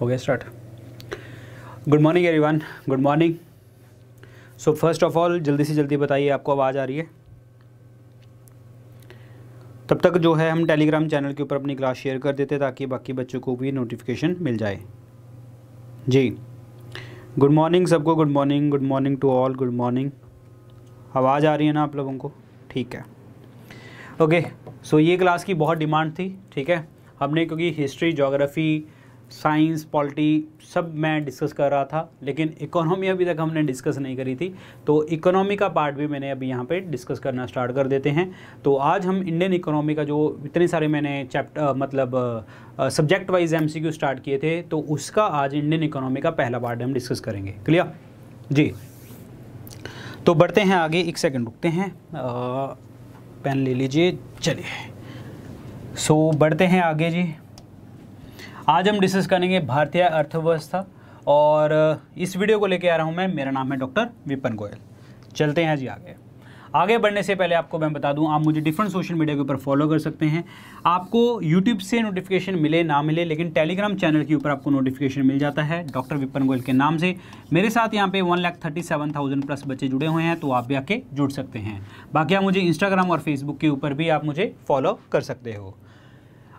हो गया start good morning everyone good morning so first of all जल्दी से जल्दी बताइए आपको आवाज़ आ रही है तब तक जो है हम टेलीग्राम चैनल के ऊपर अपनी क्लास शेयर कर देते ताकि बाकी बच्चों को भी नोटिफिकेशन मिल जाए जी गुड मॉर्निंग सबको good morning good morning to all good morning आवाज़ आ रही है ना आप लोगों को ठीक है ओके सो ये क्लास की बहुत डिमांड थी ठीक है हमने क्योंकि हिस्ट्री जोग्राफ़ी साइंस पॉलिटी सब मैं डिस्कस कर रहा था लेकिन इकोनॉमी अभी तक हमने डिस्कस नहीं करी थी तो इकोनॉमी का पार्ट भी मैंने अभी यहाँ पे डिस्कस करना स्टार्ट कर देते हैं तो आज हम इंडियन इकोनॉमी का जो इतने सारे मैंने चैप्टर मतलब सब्जेक्ट वाइज एम स्टार्ट किए थे तो उसका आज इंडियन इकोनॉमी का पहला पार्ट हम डिस्कस करेंगे क्लियर जी तो बढ़ते हैं आगे एक सेकेंड रुकते हैं पेन ले लीजिए चलिए सो so, बढ़ते हैं आगे जी आज हम डिस्कस करेंगे भारतीय अर्थव्यवस्था और इस वीडियो को लेकर आ रहा हूँ मैं मेरा नाम है डॉक्टर विपन गोयल चलते हैं जी आगे आगे बढ़ने से पहले आपको मैं बता दूं आप मुझे डिफरेंट सोशल मीडिया के ऊपर फॉलो कर सकते हैं आपको यूट्यूब से नोटिफिकेशन मिले ना मिले लेकिन टेलीग्राम चैनल के ऊपर आपको नोटिफिकेशन मिल जाता है डॉक्टर विपन गोयल के नाम से मेरे साथ यहाँ पे one lakh thirty seven thousand plus बच्चे जुड़े हुए हैं तो आप भी आके जुड़ सकते हैं बाकी आप मुझे इंस्टाग्राम और फेसबुक के ऊपर भी आप मुझे फॉलो कर सकते हो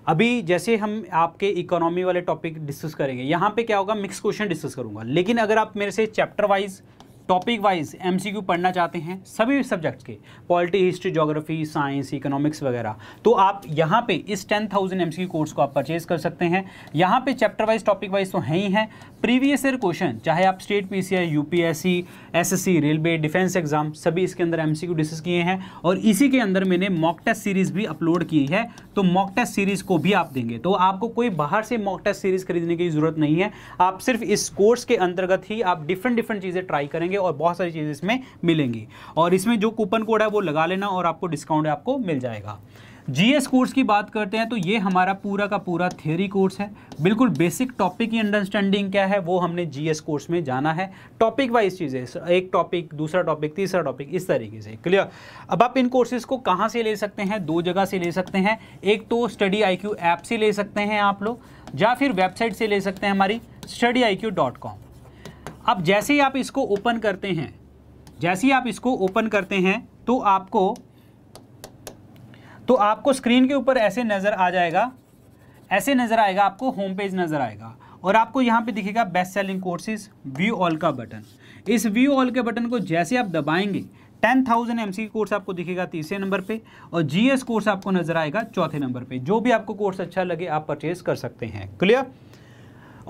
अभी जैसे हम आपके इकोनॉमी वाले टॉपिक डिस्कस करेंगे यहाँ पे क्या होगा मिक्स क्वेश्चन डिस्कस करूँगा लेकिन अगर आप मेरे से chapter wise topic wise MCQ पढ़ना चाहते हैं सभी सब्जेक्ट्स के polity history geography science economics वगैरह तो आप यहाँ पे इस टेन थाउजेंड एम कोर्स को आप परचेज कर सकते हैं यहाँ पे चैप्टर वाइज टॉपिक वाइज तो है ही है प्रीवियस ईयर क्वेश्चन चाहे आप state P C I U P S C S S C railway defence exam सभी इसके अंदर एम सी डिस्कस किए हैं और इसी के अंदर मैंने मॉक टेस्ट सीरीज भी अपलोड की है तो मॉक टेस्ट सीरीज को भी आप देंगे तो आपको कोई बाहर से मॉक टेस्ट सीरीज खरीदने की जरूरत नहीं है आप सिर्फ इस कोर्स के अंतर्गत ही आप डिफरेंट डिफरेंट चीज़ें ट्राई करेंगे मिलेंगे और बहुत सारी चीज़ें इसमें मिलेंगी और इसमें जो कूपन कोड है वो लगा लेना और आपको डिस्काउंट आपको मिल जाएगा जीएस कोर्स की बात करते हैं तो ये हमारा पूरा का पूरा थ्योरी कोर्स है बिल्कुल बेसिक टॉपिक की अंडरस्टैंडिंग क्या है वो हमने जीएस कोर्स में जाना है टॉपिक वाइज चीज़ें एक टॉपिक दूसरा टॉपिक तीसरा टॉपिक इस तरीके से क्लियर अब आप इन कोर्सेज को कहाँ से ले सकते हैं दो जगह से ले सकते हैं एक तो स्टडी आई ऐप से ले सकते हैं आप लोग या फिर वेबसाइट से ले सकते हैं हमारी स्टडी आई अब जैसे ही आप इसको ओपन करते हैं जैसे ही आप इसको ओपन करते हैं तो आपको तो आपको स्क्रीन के ऊपर ऐसे नज़र आ जाएगा ऐसे नज़र आएगा आपको होम पेज नज़र आएगा और आपको यहाँ पे दिखेगा best selling courses view all का बटन इस व्यू ऑल के बटन को जैसे आप दबाएंगे टेन थाउजेंड एम कोर्स आपको दिखेगा तीसरे नंबर पे और जीएस कोर्स आपको नजर आएगा चौथे नंबर पे जो भी आपको कोर्स अच्छा लगे आप परचेज कर सकते हैं क्लियर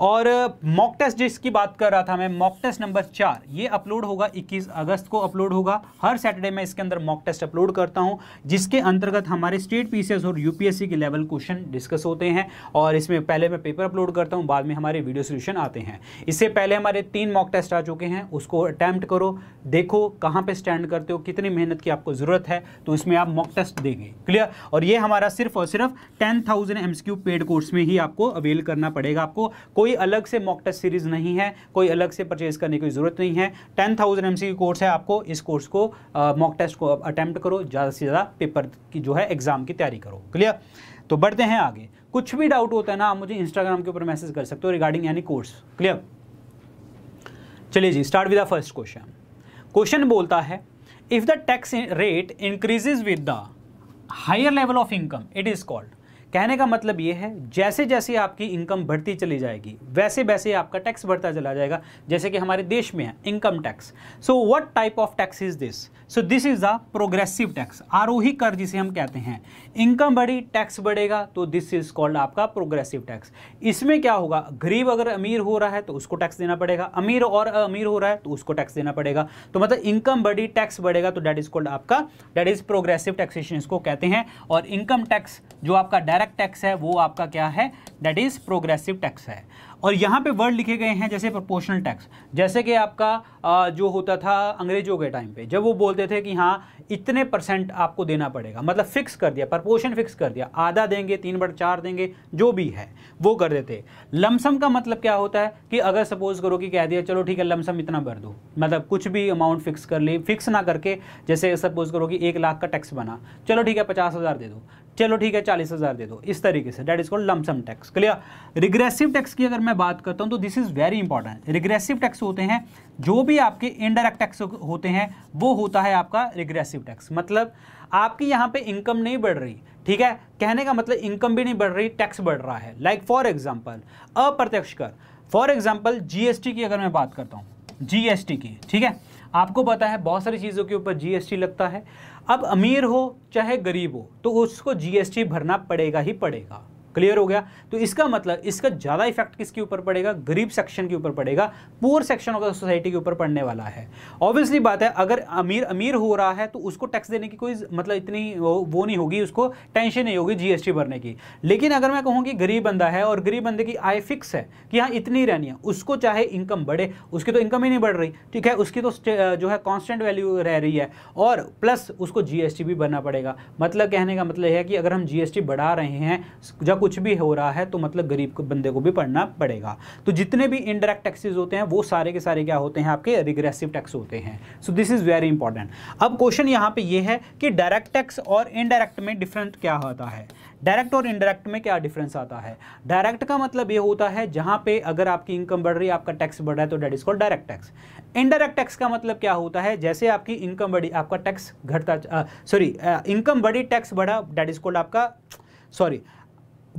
और मॉक टेस्ट जिसकी बात कर रहा था मैं मॉक टेस्ट नंबर चार ये अपलोड होगा 21 अगस्त को अपलोड होगा हर सैटरडे मैं इसके अंदर मॉक टेस्ट अपलोड करता हूँ जिसके अंतर्गत हमारे स्टेट पीसीएस और यूपीएससी के लेवल क्वेश्चन डिस्कस होते हैं और इसमें पहले मैं पेपर अपलोड करता हूँ बाद में हमारे वीडियो सोल्यूशन आते हैं इससे पहले हमारे तीन मॉक टेस्ट आ चुके हैं उसको अटैम्प्ट करो देखो कहाँ पर स्टैंड करते हो कितनी मेहनत की आपको ज़रूरत है तो इसमें आप मॉक टेस्ट देंगे क्लियर और ये हमारा सिर्फ और सिर्फ टेन थाउजेंड पेड कोर्स में ही आपको अवेल करना पड़ेगा आपको कोई अलग से मॉक टेस्ट सीरीज़ नहीं है कोई अलग से परचेज करने की ज़रूरत नहीं है टेन थाउजेंड एम कोर्स है आपको इस कोर्स को मॉक टेस्ट को अटैम्प्ट करो ज़्यादा से ज़्यादा पेपर की जो है एग्ज़ाम की तैयारी करो क्लियर तो बढ़ते हैं आगे कुछ भी डाउट होता है ना आप मुझे इंस्टाग्राम के ऊपर मैसेज कर सकते हो रिगार्डिंग एनी कोर्स क्लियर चलिए जी start with the first question question बोलता है if the tax rate increases with the higher level of income it is called कहने का मतलब ये है जैसे जैसे आपकी इनकम बढ़ती चली जाएगी वैसे वैसे आपका टैक्स बढ़ता चला जाएगा जैसे कि हमारे देश में है income tax so what type of tax is this so this is the progressive tax आरोही कर जिसे हम कहते हैं इनकम बढ़ी टैक्स बढ़ेगा तो दिस इज कॉल्ड आपका प्रोग्रेसिव टैक्स इसमें क्या होगा गरीब अगर अमीर हो रहा है तो उसको टैक्स देना पड़ेगा अमीर और अमीर हो रहा है तो उसको टैक्स देना पड़ेगा तो मतलब इनकम बढ़ी टैक्स बढ़ेगा तो डैट इज कॉल्ड आपका डैट इज प्रोग्रेसिव टैक्सेशन इसको कहते हैं और इनकम टैक्स जो आपका डायरेक्ट डायरेक्ट टैक्स है वो आपका क्या है दैट इज़ प्रोग्रेसिव टैक्स है और यहाँ पे वर्ड लिखे गए हैं जैसे प्रोपोर्शनल टैक्स जैसे कि आपका जो होता था अंग्रेजों के टाइम पे जब वो बोलते थे कि हाँ इतने परसेंट आपको देना पड़ेगा मतलब फिक्स कर दिया प्रपोर्शन फिक्स कर दिया आधा देंगे तीन बट चार देंगे जो भी है वो कर देते लमसम का मतलब क्या होता है कि अगर सपोज करो कि कह दिया चलो ठीक है लमसम इतना भर दो मतलब कुछ भी अमाउंट फिक्स कर ली फिक्स ना करके जैसे सपोज करो कि एक लाख का टैक्स बना चलो ठीक है पचास दे दो चलो ठीक है चालीस हज़ार दे दो इस तरीके से that is called lump sum tax clear regressive tax की अगर मैं बात करता हूँ तो this is very important regressive tax होते हैं जो भी आपके इनडायरेक्ट टैक्स होते हैं वो होता है आपका रिग्रेसिव टैक्स मतलब आपकी यहाँ पे इनकम नहीं बढ़ रही ठीक है कहने का मतलब इनकम भी नहीं बढ़ रही टैक्स बढ़ रहा है लाइक फॉर एग्जाम्पल अप्रत्यक्ष कर फॉर एग्जाम्पल जीएसटी की अगर मैं बात करता हूँ जीएसटी की ठीक है आपको पता है बहुत सारी चीज़ों के ऊपर जीएसटी लगता है अब अमीर हो चाहे गरीब हो तो उसको जीएसटी भरना पड़ेगा ही पड़ेगा क्लियर हो गया तो इसका मतलब इसका ज़्यादा इफेक्ट किसके ऊपर पड़ेगा गरीब सेक्शन के ऊपर पड़ेगा poor section of the society के ऊपर पड़ने वाला है ऑब्वियसली बात है अगर अमीर अमीर हो रहा है तो उसको टैक्स देने की कोई मतलब इतनी वो नहीं होगी उसको टेंशन नहीं होगी जीएसटी भरने की लेकिन अगर मैं कहूँ कि गरीब बंदा है और गरीब बंदे की आय फिक्स है कि हाँ इतनी रहनी है उसको चाहे इनकम बढ़े उसकी तो इनकम ही नहीं बढ़ रही ठीक है उसकी तो जो है कॉन्स्टेंट वैल्यू रह रही है और प्लस उसको जीएसटी भी भरना पड़ेगा मतलब कहने का मतलब है कि अगर हम जीएसटी बढ़ा रहे हैं जब कुछ भी हो रहा है तो मतलब गरीब को बंदे को भी पढ़ना पड़ेगा तो जितने भी इनडायरेक्ट टैक्सेज होते हैं वो सारे के सारे क्या होते हैं आपके रिग्रेसिव टैक्स होते हैं so this is very important अब क्वेश्चन यहाँ पे ये है कि डायरेक्ट टैक्स और इनडायरेक्ट में डिफरेंट क्या होता है डायरेक्ट और इनडायरेक्ट में क्या डिफरेंस आता है डायरेक्ट का मतलब ये होता है जहाँ पे अगर आपकी इनकम बढ़ रही है आपका टैक्स बढ़ रहा है तो that is called direct tax indirect tax का मतलब क्या होता है जैसे आपकी इनकम बढ़ी आपका टैक्स घटता सॉरी इनकम बढ़ी टैक्स बढ़ा डेट इज कॉल्ड आपका सॉरी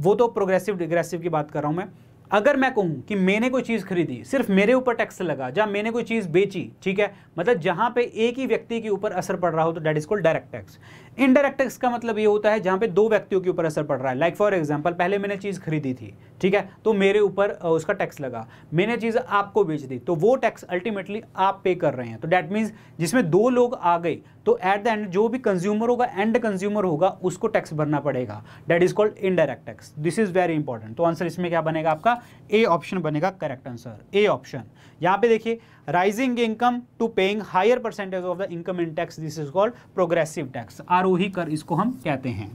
वो तो प्रोग्रेसिव डिग्रेसिव की बात कर रहा हूँ मैं अगर मैं कहूँ कि मैंने कोई चीज़ खरीदी सिर्फ मेरे ऊपर टैक्स लगा जहां मैंने कोई चीज़ बेची ठीक है मतलब जहाँ पे एक ही व्यक्ति के ऊपर असर पड़ रहा हो तो that is called direct tax indirect tax का मतलब ये होता है जहाँ पे दो व्यक्तियों के ऊपर असर पड़ रहा है लाइक फॉर एग्जाम्पल पहले मैंने चीज़ खरीदी थी ठीक है तो मेरे ऊपर उसका टैक्स लगा मैंने चीज़ आपको बेच दी तो वो टैक्स अल्टीमेटली आप पे कर रहे हैं तो डैट मीन्स जिसमें दो लोग आ गए तो एट द एंड जो भी कंज्यूमर होगा एंड कंज्यूमर होगा उसको टैक्स भरना पड़ेगा that is called indirect tax this is very important तो आंसर इसमें क्या बनेगा आपका ए ऑप्शन बनेगा करेक्ट आंसर ए ऑप्शन यहाँ पे देखिए rising income to paying higher percentage of the income in tax this is called progressive tax आरोही कर इसको हम कहते हैं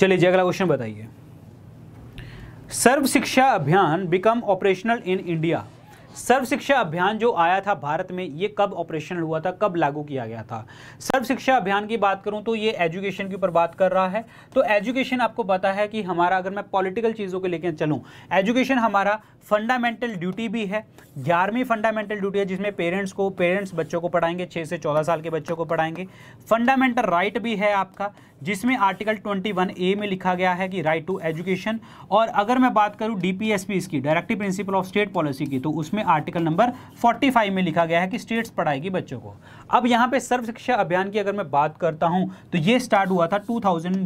चलिए जी अगला क्वेश्चन बताइए Sarva Shiksha Abhiyan become operational in India Sarva Shiksha Abhiyan जो आया था भारत में ये कब ऑपरेशनल हुआ था कब लागू किया गया था सर्व शिक्षा अभियान की बात करूं तो ये एजुकेशन के ऊपर बात कर रहा है तो एजुकेशन आपको पता है कि हमारा अगर मैं पॉलिटिकल चीज़ों को लेकर चलूं एजुकेशन हमारा फंडामेंटल ड्यूटी भी है ग्यारहवीं फंडामेंटल ड्यूटी है जिसमें पेरेंट्स को पेरेंट्स बच्चों को पढ़ाएंगे छः से चौदह साल के बच्चों को पढ़ाएंगे फंडामेंटल राइट भी है आपका जिसमें आर्टिकल 21 ए में लिखा गया है कि राइट टू एजुकेशन और अगर मैं बात करूँ डीपीएसपी इसकी directive principle of state policy की तो उसमें आर्टिकल नंबर 45 में लिखा गया है कि स्टेट्स पढ़ाएगी बच्चों को अब यहाँ पे सर्व शिक्षा अभियान की अगर मैं बात करता हूँ तो ये स्टार्ट हुआ था 2000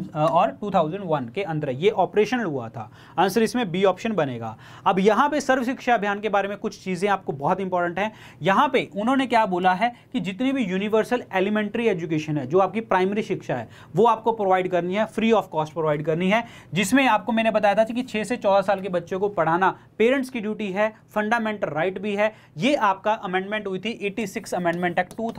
और 2001 के अंदर ये ऑपरेशन हुआ था आंसर इसमें बी ऑप्शन बनेगा अब यहाँ पे सर्व शिक्षा अभियान के बारे में कुछ चीज़ें आपको बहुत इंपॉर्टेंट हैं यहाँ पे उन्होंने क्या बोला है कि जितनी भी यूनिवर्सल एलिमेंट्री एजुकेशन है जो आपकी प्राइमरी शिक्षा है वो आपको आपको प्रोवाइड करनी है फ्री ऑफ कॉस्ट प्रोवाइड करनी है जिसमें आपको मैंने बताया था कि छह से चौदह साल के बच्चों को पढ़ाना पेरेंट्स की ड्यूटी है फंडामेंटल राइट भी है ये आपका अमेंडमेंट हुई थी eighty six amendment act two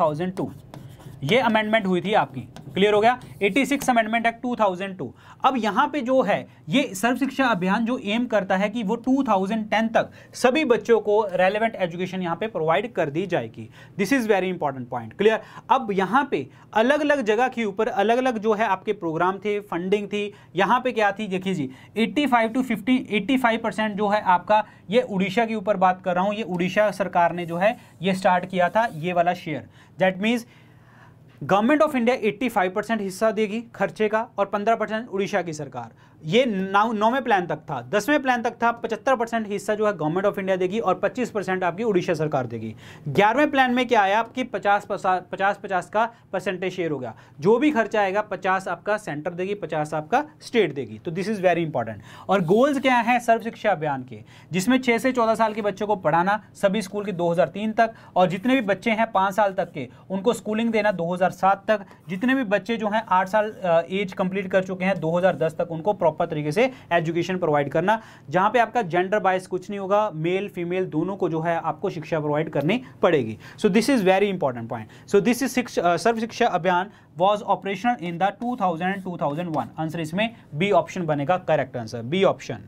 ये अमेंडमेंट हुई थी आपकी क्लियर हो गया 86 अमेंडमेंट एक्ट 2002 अब यहाँ पे जो है ये सर्व शिक्षा अभियान जो एम करता है कि वो 2010 तक सभी बच्चों को रेलेवेंट एजुकेशन यहाँ पे प्रोवाइड कर दी जाएगी this is very important point clear अब यहाँ पे अलग अलग जगह के ऊपर अलग अलग जो है आपके प्रोग्राम थे फंडिंग थी यहाँ पे क्या थी देखिए जी eighty two fifty eighty percent जो है आपका ये उड़ीसा के ऊपर बात कर रहा हूँ ये उड़ीसा सरकार ने जो है ये स्टार्ट किया था ये वाला share that means government of India 85 percent हिस्सा देगी खर्चे का और 15 परसेंट उड़ीसा की सरकार ये नौ नौवें प्लान तक था दसवें प्लान तक था पचहत्तर परसेंट हिस्सा जो है गवर्नमेंट ऑफ इंडिया देगी और पच्चीस परसेंट आपकी उड़ीसा सरकार देगी ग्यारहवें प्लान में क्या आया आपकी पचास पचास पचास का परसेंटेज शेयर होगा जो भी खर्चा आएगा पचास आपका सेंटर देगी पचास आपका स्टेट देगी तो दिस इज़ वेरी इंपॉर्टेंट और गोल्स क्या हैं सर्व शिक्षा अभियान के जिसमें छह से चौदह साल के बच्चों को पढ़ाना सभी स्कूल के दो तक और जितने भी बच्चे हैं पांच साल तक के उनको स्कूलिंग देना दो तक जितने भी बच्चे जो हैं आठ साल एज कंप्लीट कर चुके हैं दो तक उनको प्रॉपर तरीके से एजुकेशन प्रोवाइड करना जहां पे आपका जेंडर बायस कुछ नहीं होगा मेल फीमेल दोनों को जो है आपको शिक्षा प्रोवाइड करनी पड़ेगी so this is very important point so this is Sarva Shiksha Abhiyan was operational in the two thousand two thousand one answer इसमें बी ऑप्शन बनेगा correct answer B option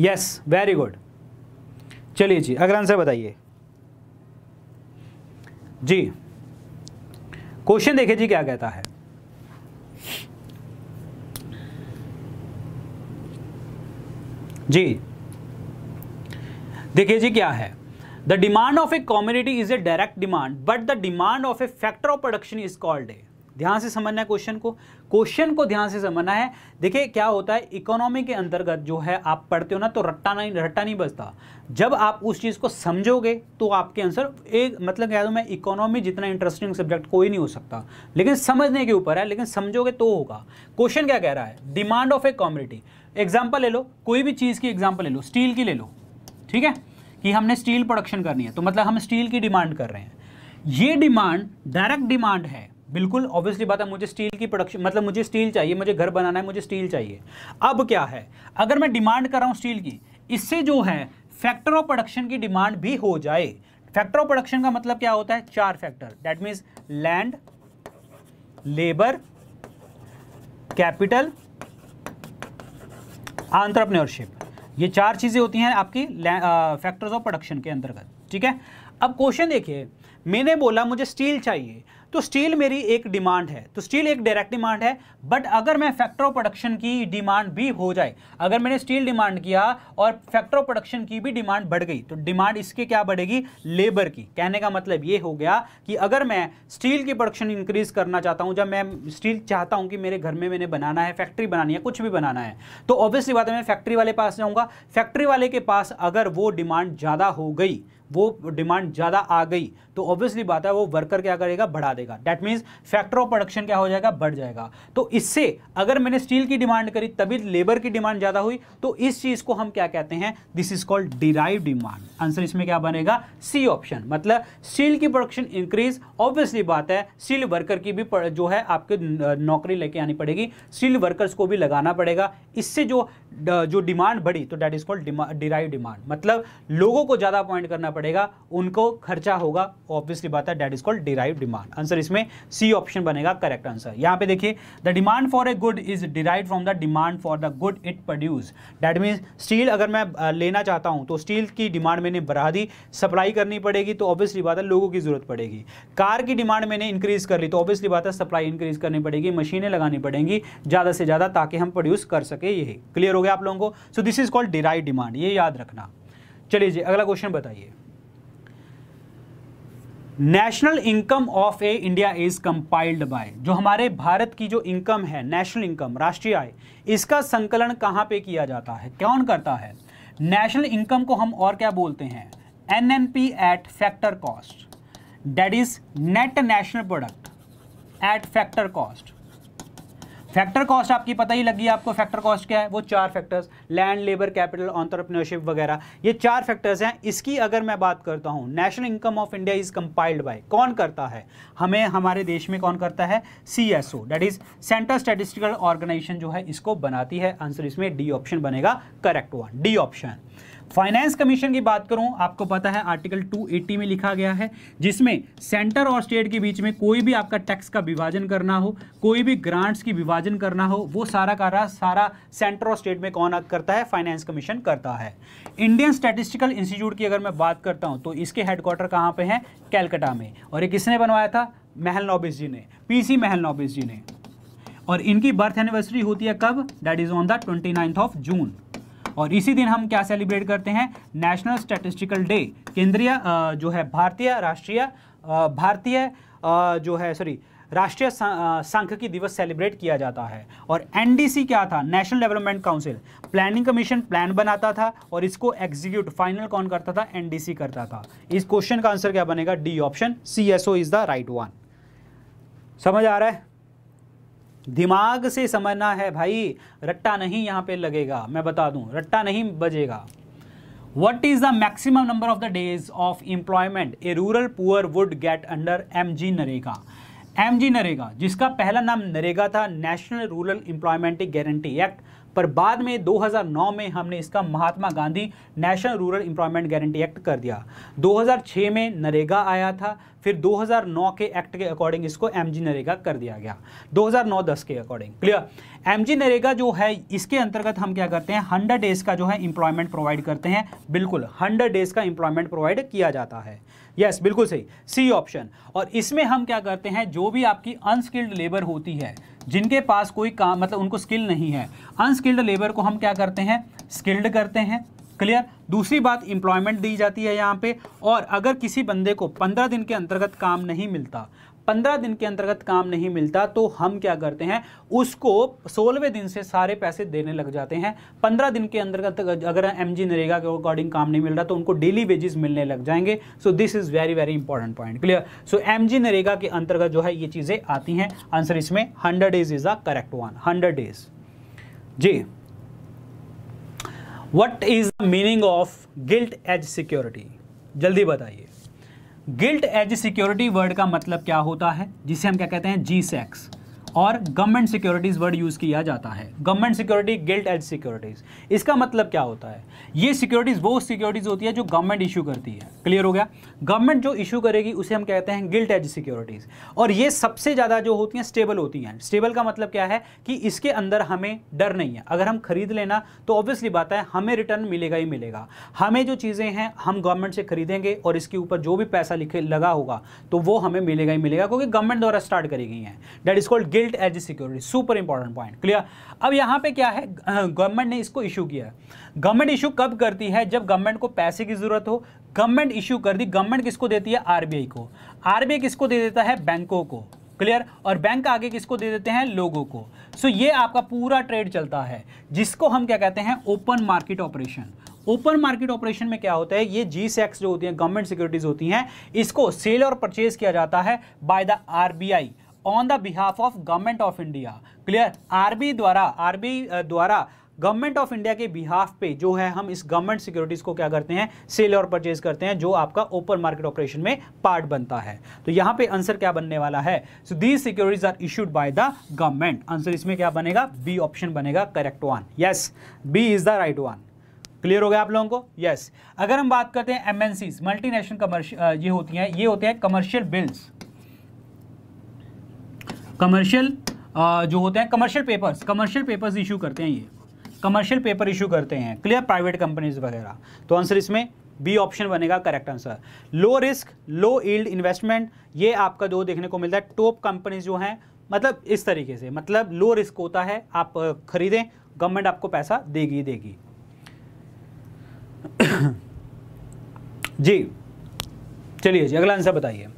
yes very good चलिए जी अगला आंसर बताइए जी क्वेश्चन देखिए जी क्या कहता है जी देखिए जी क्या है the demand of a commodity is a direct demand but the demand of a factor of production is called a ध्यान से समझना है क्वेश्चन को क्वेश्चन को ध्यान से समझना है देखिए क्या होता है इकोनॉमी के अंतर्गत जो है आप पढ़ते हो ना तो रट्टा नहीं रट्टा नहीं बचता जब आप उस चीज़ को समझोगे तो आपके आंसर एक मतलब कह दो मैं इकोनॉमी जितना इंटरेस्टिंग सब्जेक्ट कोई नहीं हो सकता लेकिन समझने के ऊपर है लेकिन समझोगे तो होगा क्वेश्चन क्या कह रहा है demand of a commodity example ले लो कोई भी चीज़ की एग्जाम्पल ले लो स्टील की ले लो ठीक है कि हमने स्टील प्रोडक्शन करनी है तो मतलब हम स्टील की डिमांड कर रहे हैं ये डिमांड डायरेक्ट डिमांड है बिल्कुल ऑब्वियसली बात है मुझे स्टील की प्रोडक्शन मतलब मुझे स्टील चाहिए मुझे घर बनाना है मुझे स्टील चाहिए अब क्या है अगर मैं डिमांड कर रहा हूँ स्टील की इससे जो है फैक्टर ऑफ प्रोडक्शन की डिमांड भी हो जाए फैक्टर ऑफ प्रोडक्शन का मतलब क्या होता है चार factor that means land labour capital entrepreneurship ये चार चीज़ें होती हैं आपकी फैक्टर्स ऑफ प्रोडक्शन के अंतर्गत ठीक है अब क्वेश्चन देखिए मैंने बोला मुझे स्टील चाहिए तो स्टील मेरी एक डिमांड है तो स्टील एक डायरेक्ट डिमांड है बट अगर मैं फैक्टर ऑफ प्रोडक्शन की डिमांड भी हो जाए अगर मैंने स्टील डिमांड किया और फैक्टर ऑफ प्रोडक्शन की भी डिमांड बढ़ गई तो डिमांड इसके क्या बढ़ेगी लेबर की कहने का मतलब ये हो गया कि अगर मैं स्टील की प्रोडक्शन इंक्रीज करना चाहता हूँ जब मैं स्टील चाहता हूँ कि मेरे घर में मैंने बनाना है फैक्ट्री बनानी है कुछ भी बनाना है तो ऑब्वियसली बात है मैं फैक्ट्री वाले पास जाऊँगा फैक्ट्री वाले के पास अगर वो डिमांड ज़्यादा हो गई वो डिमांड ज़्यादा आ गई तो ऑब्वियसली बात है वो वर्कर क्या करेगा बढ़ा देगा that means factory of production क्या हो जाएगा बढ़ जाएगा तो इससे अगर मैंने स्टील की डिमांड करी तभी लेबर की डिमांड ज़्यादा हुई तो इस चीज़ को हम क्या कहते हैं this is called derive demand answer इसमें क्या बनेगा सी ऑप्शन मतलब स्टील की प्रोडक्शन इंक्रीज ऑब्वियसली बात है स्टील वर्कर की भी जो है आपके नौकरी लेके आनी पड़ेगी स्टील वर्कर्स को भी लगाना पड़ेगा इससे जो जो डिमांड बढ़ी तो that is called derive demand मतलब लोगों को ज़्यादा अपॉइंट करना पड़ेगा उनको खर्चा होगा ऑब्वियसली बात है that is called derive demand answer इसमें सी ऑप्शन बनेगा करेक्ट आंसर यहाँ पे देखिए the demand for a good is derive from the demand for the good it produce that mean steel अगर मैं लेना चाहता हूँ तो स्टील की डिमांड मैंने बढ़ा दी सप्लाई करनी पड़ेगी तो ऑब्वियसली बात है लोगों की जरूरत पड़ेगी कार की डिमांड मैंने इंक्रीज कर ली तो ऑब्वियसली बात है सप्लाई इंक्रीज करनी पड़ेगी मशीनें लगानी पड़ेंगी ज़्यादा से ज़्यादा ताकि हम प्रोड्यूस कर सके ये क्लियर हो गया आप लोगों को so this is called derive demand ये याद रखना चलिए जी अगला क्वेश्चन बताइए national income of a India is compiled by जो हमारे भारत की जो इनकम है नेशनल इनकम राष्ट्रीय आय इसका संकलन कहाँ पे किया जाता है कौन करता है नेशनल इनकम को हम और क्या बोलते हैं N N P at factor cost that is net national product at factor cost factor cost आपकी पता ही लगी आपको फैक्टर कॉस्ट क्या है वो चार factors land labour capital entrepreneurship वगैरह ये चार फैक्टर्स हैं इसकी अगर मैं बात करता हूँ national income of India is compiled by कौन करता है हमें हमारे देश में कौन करता है C S O that is central statistical organisation जो है इसको बनाती है आंसर इसमें डी ऑप्शन बनेगा correct one D option finance commission की बात करूं आपको पता है आर्टिकल 280 में लिखा गया है जिसमें सेंटर और स्टेट के बीच में कोई भी आपका टैक्स का विभाजन करना हो कोई भी ग्रांट्स की विभाजन करना हो वो सारा का सारा सेंटर और स्टेट में कौन करता है फाइनेंस कमीशन करता है इंडियन स्टेटिस्टिकल इंस्टीट्यूट की अगर मैं बात करता हूँ तो इसके हेडक्वार्टर कहाँ पर हैं कैलकटा में और ये किसने बनवाया था महल नॉबिस जी ने सी महल नॉबिस जी ने और इनकी बर्थ एनिवर्सरी होती है कब that is on the twenty of June और इसी दिन हम क्या सेलिब्रेट करते हैं नेशनल स्टैटिस्टिकल डे केंद्रीय जो है भारतीय राष्ट्रीय भारतीय जो है सॉरी राष्ट्रीय सांख्यिकी दिवस सेलिब्रेट किया जाता है और एनडीसी क्या था national development council planning commission plan बनाता था और इसको एग्जीक्यूट फाइनल कौन करता था एनडीसी करता था इस क्वेश्चन का आंसर क्या बनेगा D option C S O is the right one समझ आ रहा है दिमाग से समझना है भाई रट्टा नहीं यहां पे लगेगा मैं बता दूं रट्टा नहीं बजेगा what is the maximum number of the days of employment a rural poor would get under M G NREGA M G NREGA जिसका पहला नाम नरेगा था national rural employment guarantee act पर बाद में 2009 में हमने इसका Mahatma Gandhi national rural employment guarantee act कर दिया 2006 में नरेगा आया था फिर 2009 के एक्ट के अकॉर्डिंग इसको एमजी नरेगा कर दिया गया 2009-10 के अकॉर्डिंग क्लियर एमजी नरेगा जो है इसके अंतर्गत हम क्या करते हैं हंड्रेड डेज का जो है इंप्लॉयमेंट प्रोवाइड करते हैं बिल्कुल हंड्रेड डेज का इंप्लॉयमेंट प्रोवाइड किया जाता है यस yes, बिल्कुल सही सी ऑप्शन और इसमें हम क्या करते हैं जो भी आपकी अनस्किल्ड लेबर होती है जिनके पास कोई काम मतलब उनको स्किल नहीं है अनस्किल्ड लेबर को हम क्या करते हैं स्किल्ड करते हैं क्लियर दूसरी बात इंप्लॉयमेंट दी जाती है यहाँ पे और अगर किसी बंदे को पंद्रह दिन के अंतर्गत काम नहीं मिलता पंद्रह दिन के अंतर्गत काम नहीं मिलता तो हम क्या करते हैं उसको सोलहवें दिन से सारे पैसे देने लग जाते हैं पंद्रह दिन के अंतर्गत अगर एम जी नरेगा के अकॉर्डिंग काम नहीं मिल रहा तो उनको डेली वेजेस मिलने लग जाएंगे so this is very very important point clear so M G NREGA के अंतर्गत जो है ये चीज़ें आती हैं आंसर इसमें hundred days is a correct one hundred days जी what is the meaning of gilt edge security जल्दी बताइए गिल्ट एज सिक्योरिटी वर्ड का मतलब क्या होता है जिसे हम क्या कहते हैं जी सेक्स और गवर्नमेंट सिक्योरिटीज़ वर्ड यूज़ किया जाता है government security gilt edge securities इसका मतलब क्या होता है ये सिक्योरिटीज़ वो सिक्योरिटीज़ होती है जो गवर्नमेंट इशू करती है क्लियर हो गया गवर्नमेंट जो इशू करेगी उसे हम कहते हैं गिल्ट एज सिक्योरिटीज़ और ये सबसे ज़्यादा जो होती हैं स्टेबल होती हैं स्टेबल का मतलब क्या है कि इसके अंदर हमें डर नहीं है अगर हम खरीद लेना तो ऑब्वियसली बात है हमें रिटर्न मिलेगा ही मिलेगा हमें जो चीज़ें हैं हम गवर्नमेंट से खरीदेंगे और इसके ऊपर जो भी पैसा लिखे लगा होगा तो वो हमें मिलेगा ही मिलेगा क्योंकि गवर्नमेंट द्वारा स्टार्ट करी गई है that is called gilt built edge a security super important point clear अब यहां पे क्या है गवर्नमेंट ने इसको इशू किया गवर्नमेंट इशू कब करती है जब गवर्नमेंट को पैसे की जरूरत हो गवर्नमेंट इशू कर दी गवर्नमेंट किसको देती है आरबीआई को आरबीआई किसको दे देता है बैंकों को क्लियर और बैंक आगे किसको दे देते हैं लोगों को सो ये आपका पूरा ट्रेड चलता है जिसको हम क्या कहते हैं open market operation open market operation में क्या होता है ये जी सेक्स e जो होती हैं गवर्नमेंट सिक्योरिटीज होती हैं इसको सेल और परचेज किया जाता है by the RBI on the behalf of government of India clear RB द्वारा आरबी द्वारा गवर्नमेंट ऑफ इंडिया के बिहाफ पे जो है हम इस गवर्नमेंट सिक्योरिटीज़ को क्या करते हैं सेल और परचेज करते हैं जो आपका ओपन मार्केट ऑपरेशन में पार्ट बनता है तो यहां पे आंसर क्या बनने वाला है so these securities are issued by the government answer इसमें क्या बनेगा बी ऑप्शन बनेगा correct one yes B is the right one clear हो गया आप लोगों को यस yes. अगर हम बात करते हैं एम मल्टीनेशनल कमर्शियल ये होती हैं ये होते हैं कमर्शियल बिल्स कमर्शियल जो होते हैं commercial papers commercial papers issue करते हैं ये कमर्शियल पेपर इशू करते हैं क्लियर प्राइवेट कंपनीज वगैरह तो आंसर इसमें बी ऑप्शन बनेगा correct answer low risk low yield investment ये आपका जो देखने को मिलता है टॉप कंपनीज जो हैं मतलब इस तरीके से मतलब लो रिस्क होता है आप खरीदें गवर्नमेंट आपको पैसा देगी देगी जी चलिए जी अगला आंसर बताइए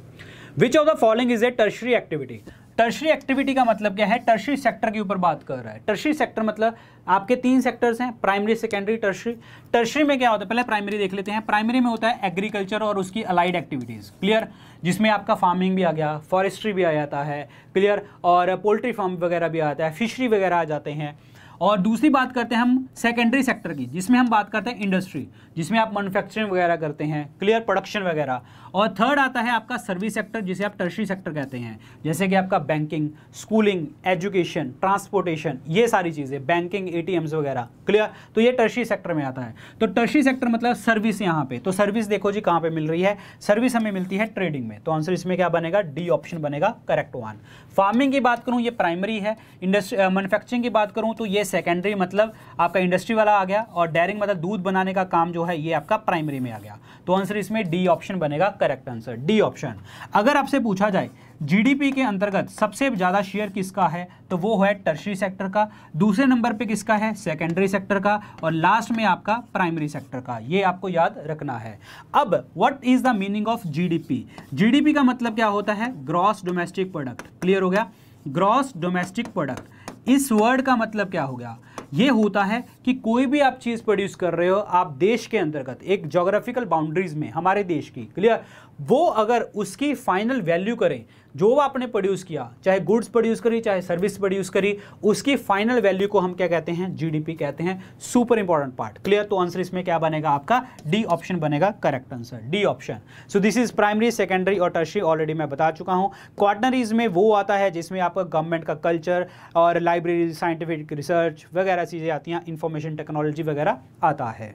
which of the following is a tertiary activity tertiary activity का मतलब क्या है टर्शरी सेक्टर के ऊपर बात कर रहा है टर्शरी सेक्टर मतलब आपके तीन सेक्टर्स हैं प्राइमरी सेकेंडरी टर्शरी टर्शरी में क्या होता है पहले प्राइमरी देख लेते हैं प्राइमरी में होता है एग्रीकल्चर और उसकी अलाइड एक्टिविटीज़ क्लियर जिसमें आपका फार्मिंग भी आ गया फॉरेस्ट्री भी आ जाता है क्लियर और पोल्ट्री फार्म वगैरह भी आता है फिशरी वगैरह आ जाते हैं और दूसरी बात करते हैं हम सेकेंडरी सेक्टर की जिसमें हम बात करते हैं इंडस्ट्री जिसमें आप मैनुफैक्चरिंग वगैरह करते हैं क्लियर प्रोडक्शन वगैरह और थर्ड आता है आपका सर्विस सेक्टर जिसे आप टर्शरी सेक्टर कहते हैं जैसे कि आपका बैंकिंग स्कूलिंग एजुकेशन ट्रांसपोर्टेशन ये सारी चीज़ें बैंकिंग ए वगैरह क्लियर तो ये टर्शरी सेक्टर में आता है तो टर्शरी सेक्टर मतलब सर्विस यहाँ पे तो सर्विस देखो जी कहाँ पे मिल रही है सर्विस हमें मिलती है ट्रेडिंग में तो आंसर इसमें क्या बनेगा डी ऑप्शन बनेगा करेक्ट वन फार्मिंग की बात करूँ ये प्राइमरी है इंडस्ट्री मैनुफैक्चरिंग की बात करूँ तो ये सेकेंडरी मतलब आपका इंडस्ट्री वाला आ गया और डेयरिंग मतलब दूध बनाने का काम जो है ये आपका प्राइमरी में आ गया तो आंसर इसमें डी ऑप्शन बनेगा करेक्ट आंसर डी ऑप्शन अगर आपसे पूछा जाए जीडीपी के अंतर्गत सबसे ज़्यादा शेयर किसका है तो वो है टर्शरी सेक्टर का दूसरे नंबर पे किसका है सेकेंडरी सेक्टर का और लास्ट में आपका प्राइमरी सेक्टर का ये आपको याद रखना है अब what is the meaning of GDP GDP का मतलब क्या होता है ग्रॉस डोमेस्टिक प्रोडक्ट क्लियर हो गया ग्रॉस डोमेस्टिक प्रोडक्ट इस वर्ड का मतलब क्या हो गया ये होता है कि कोई भी आप चीज़ प्रोड्यूस कर रहे हो आप देश के अंतर्गत एक जोग्राफिकल बाउंड्रीज में हमारे देश की क्लियर वो अगर उसकी फाइनल वैल्यू करें जो आपने प्रोड्यूस किया चाहे गुड्स प्रोड्यूस करी चाहे सर्विस प्रोड्यूस करी उसकी फाइनल वैल्यू को हम क्या कहते हैं जीडीपी कहते हैं सुपर इंपॉर्टेंट पार्ट क्लियर तो आंसर इसमें क्या बनेगा आपका डी ऑप्शन बनेगा correct answer D option so this is primary secondary और टर्शरी ऑलरेडी मैं बता चुका हूँ क्वार्टनरीज में वो आता है जिसमें आपका गवर्नमेंट का कल्चर और लाइब्रेरी साइंटिफिक रिसर्च वगैरह चीज़ें आती हैं इंफॉर्मेशन टेक्नोलॉजी वगैरह आता है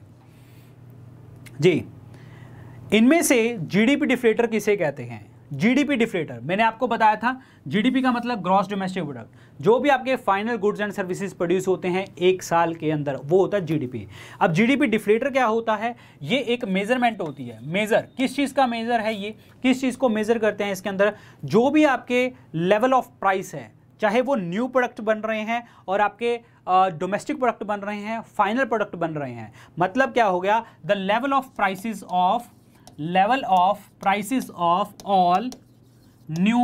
जी इनमें से जीडीपी डिफ्लेटर किसे कहते हैं जीडीपी डिफ्लेटर मैंने आपको बताया था जीडीपी का मतलब ग्रॉस डोमेस्टिक प्रोडक्ट जो भी आपके final goods and services produce होते हैं एक साल के अंदर वो होता है जीडीपी अब जीडीपी डिफ्लेटर क्या होता है ये एक मेजरमेंट होती है मेज़र किस चीज़ का मेज़र है ये किस चीज़ को मेज़र करते हैं इसके अंदर जो भी आपके लेवल ऑफ प्राइस है चाहे वो न्यू प्रोडक्ट बन रहे हैं और आपके डोमेस्टिक प्रोडक्ट बन रहे हैं फाइनल प्रोडक्ट बन रहे हैं मतलब क्या हो गया the level of prices of level of prices of all new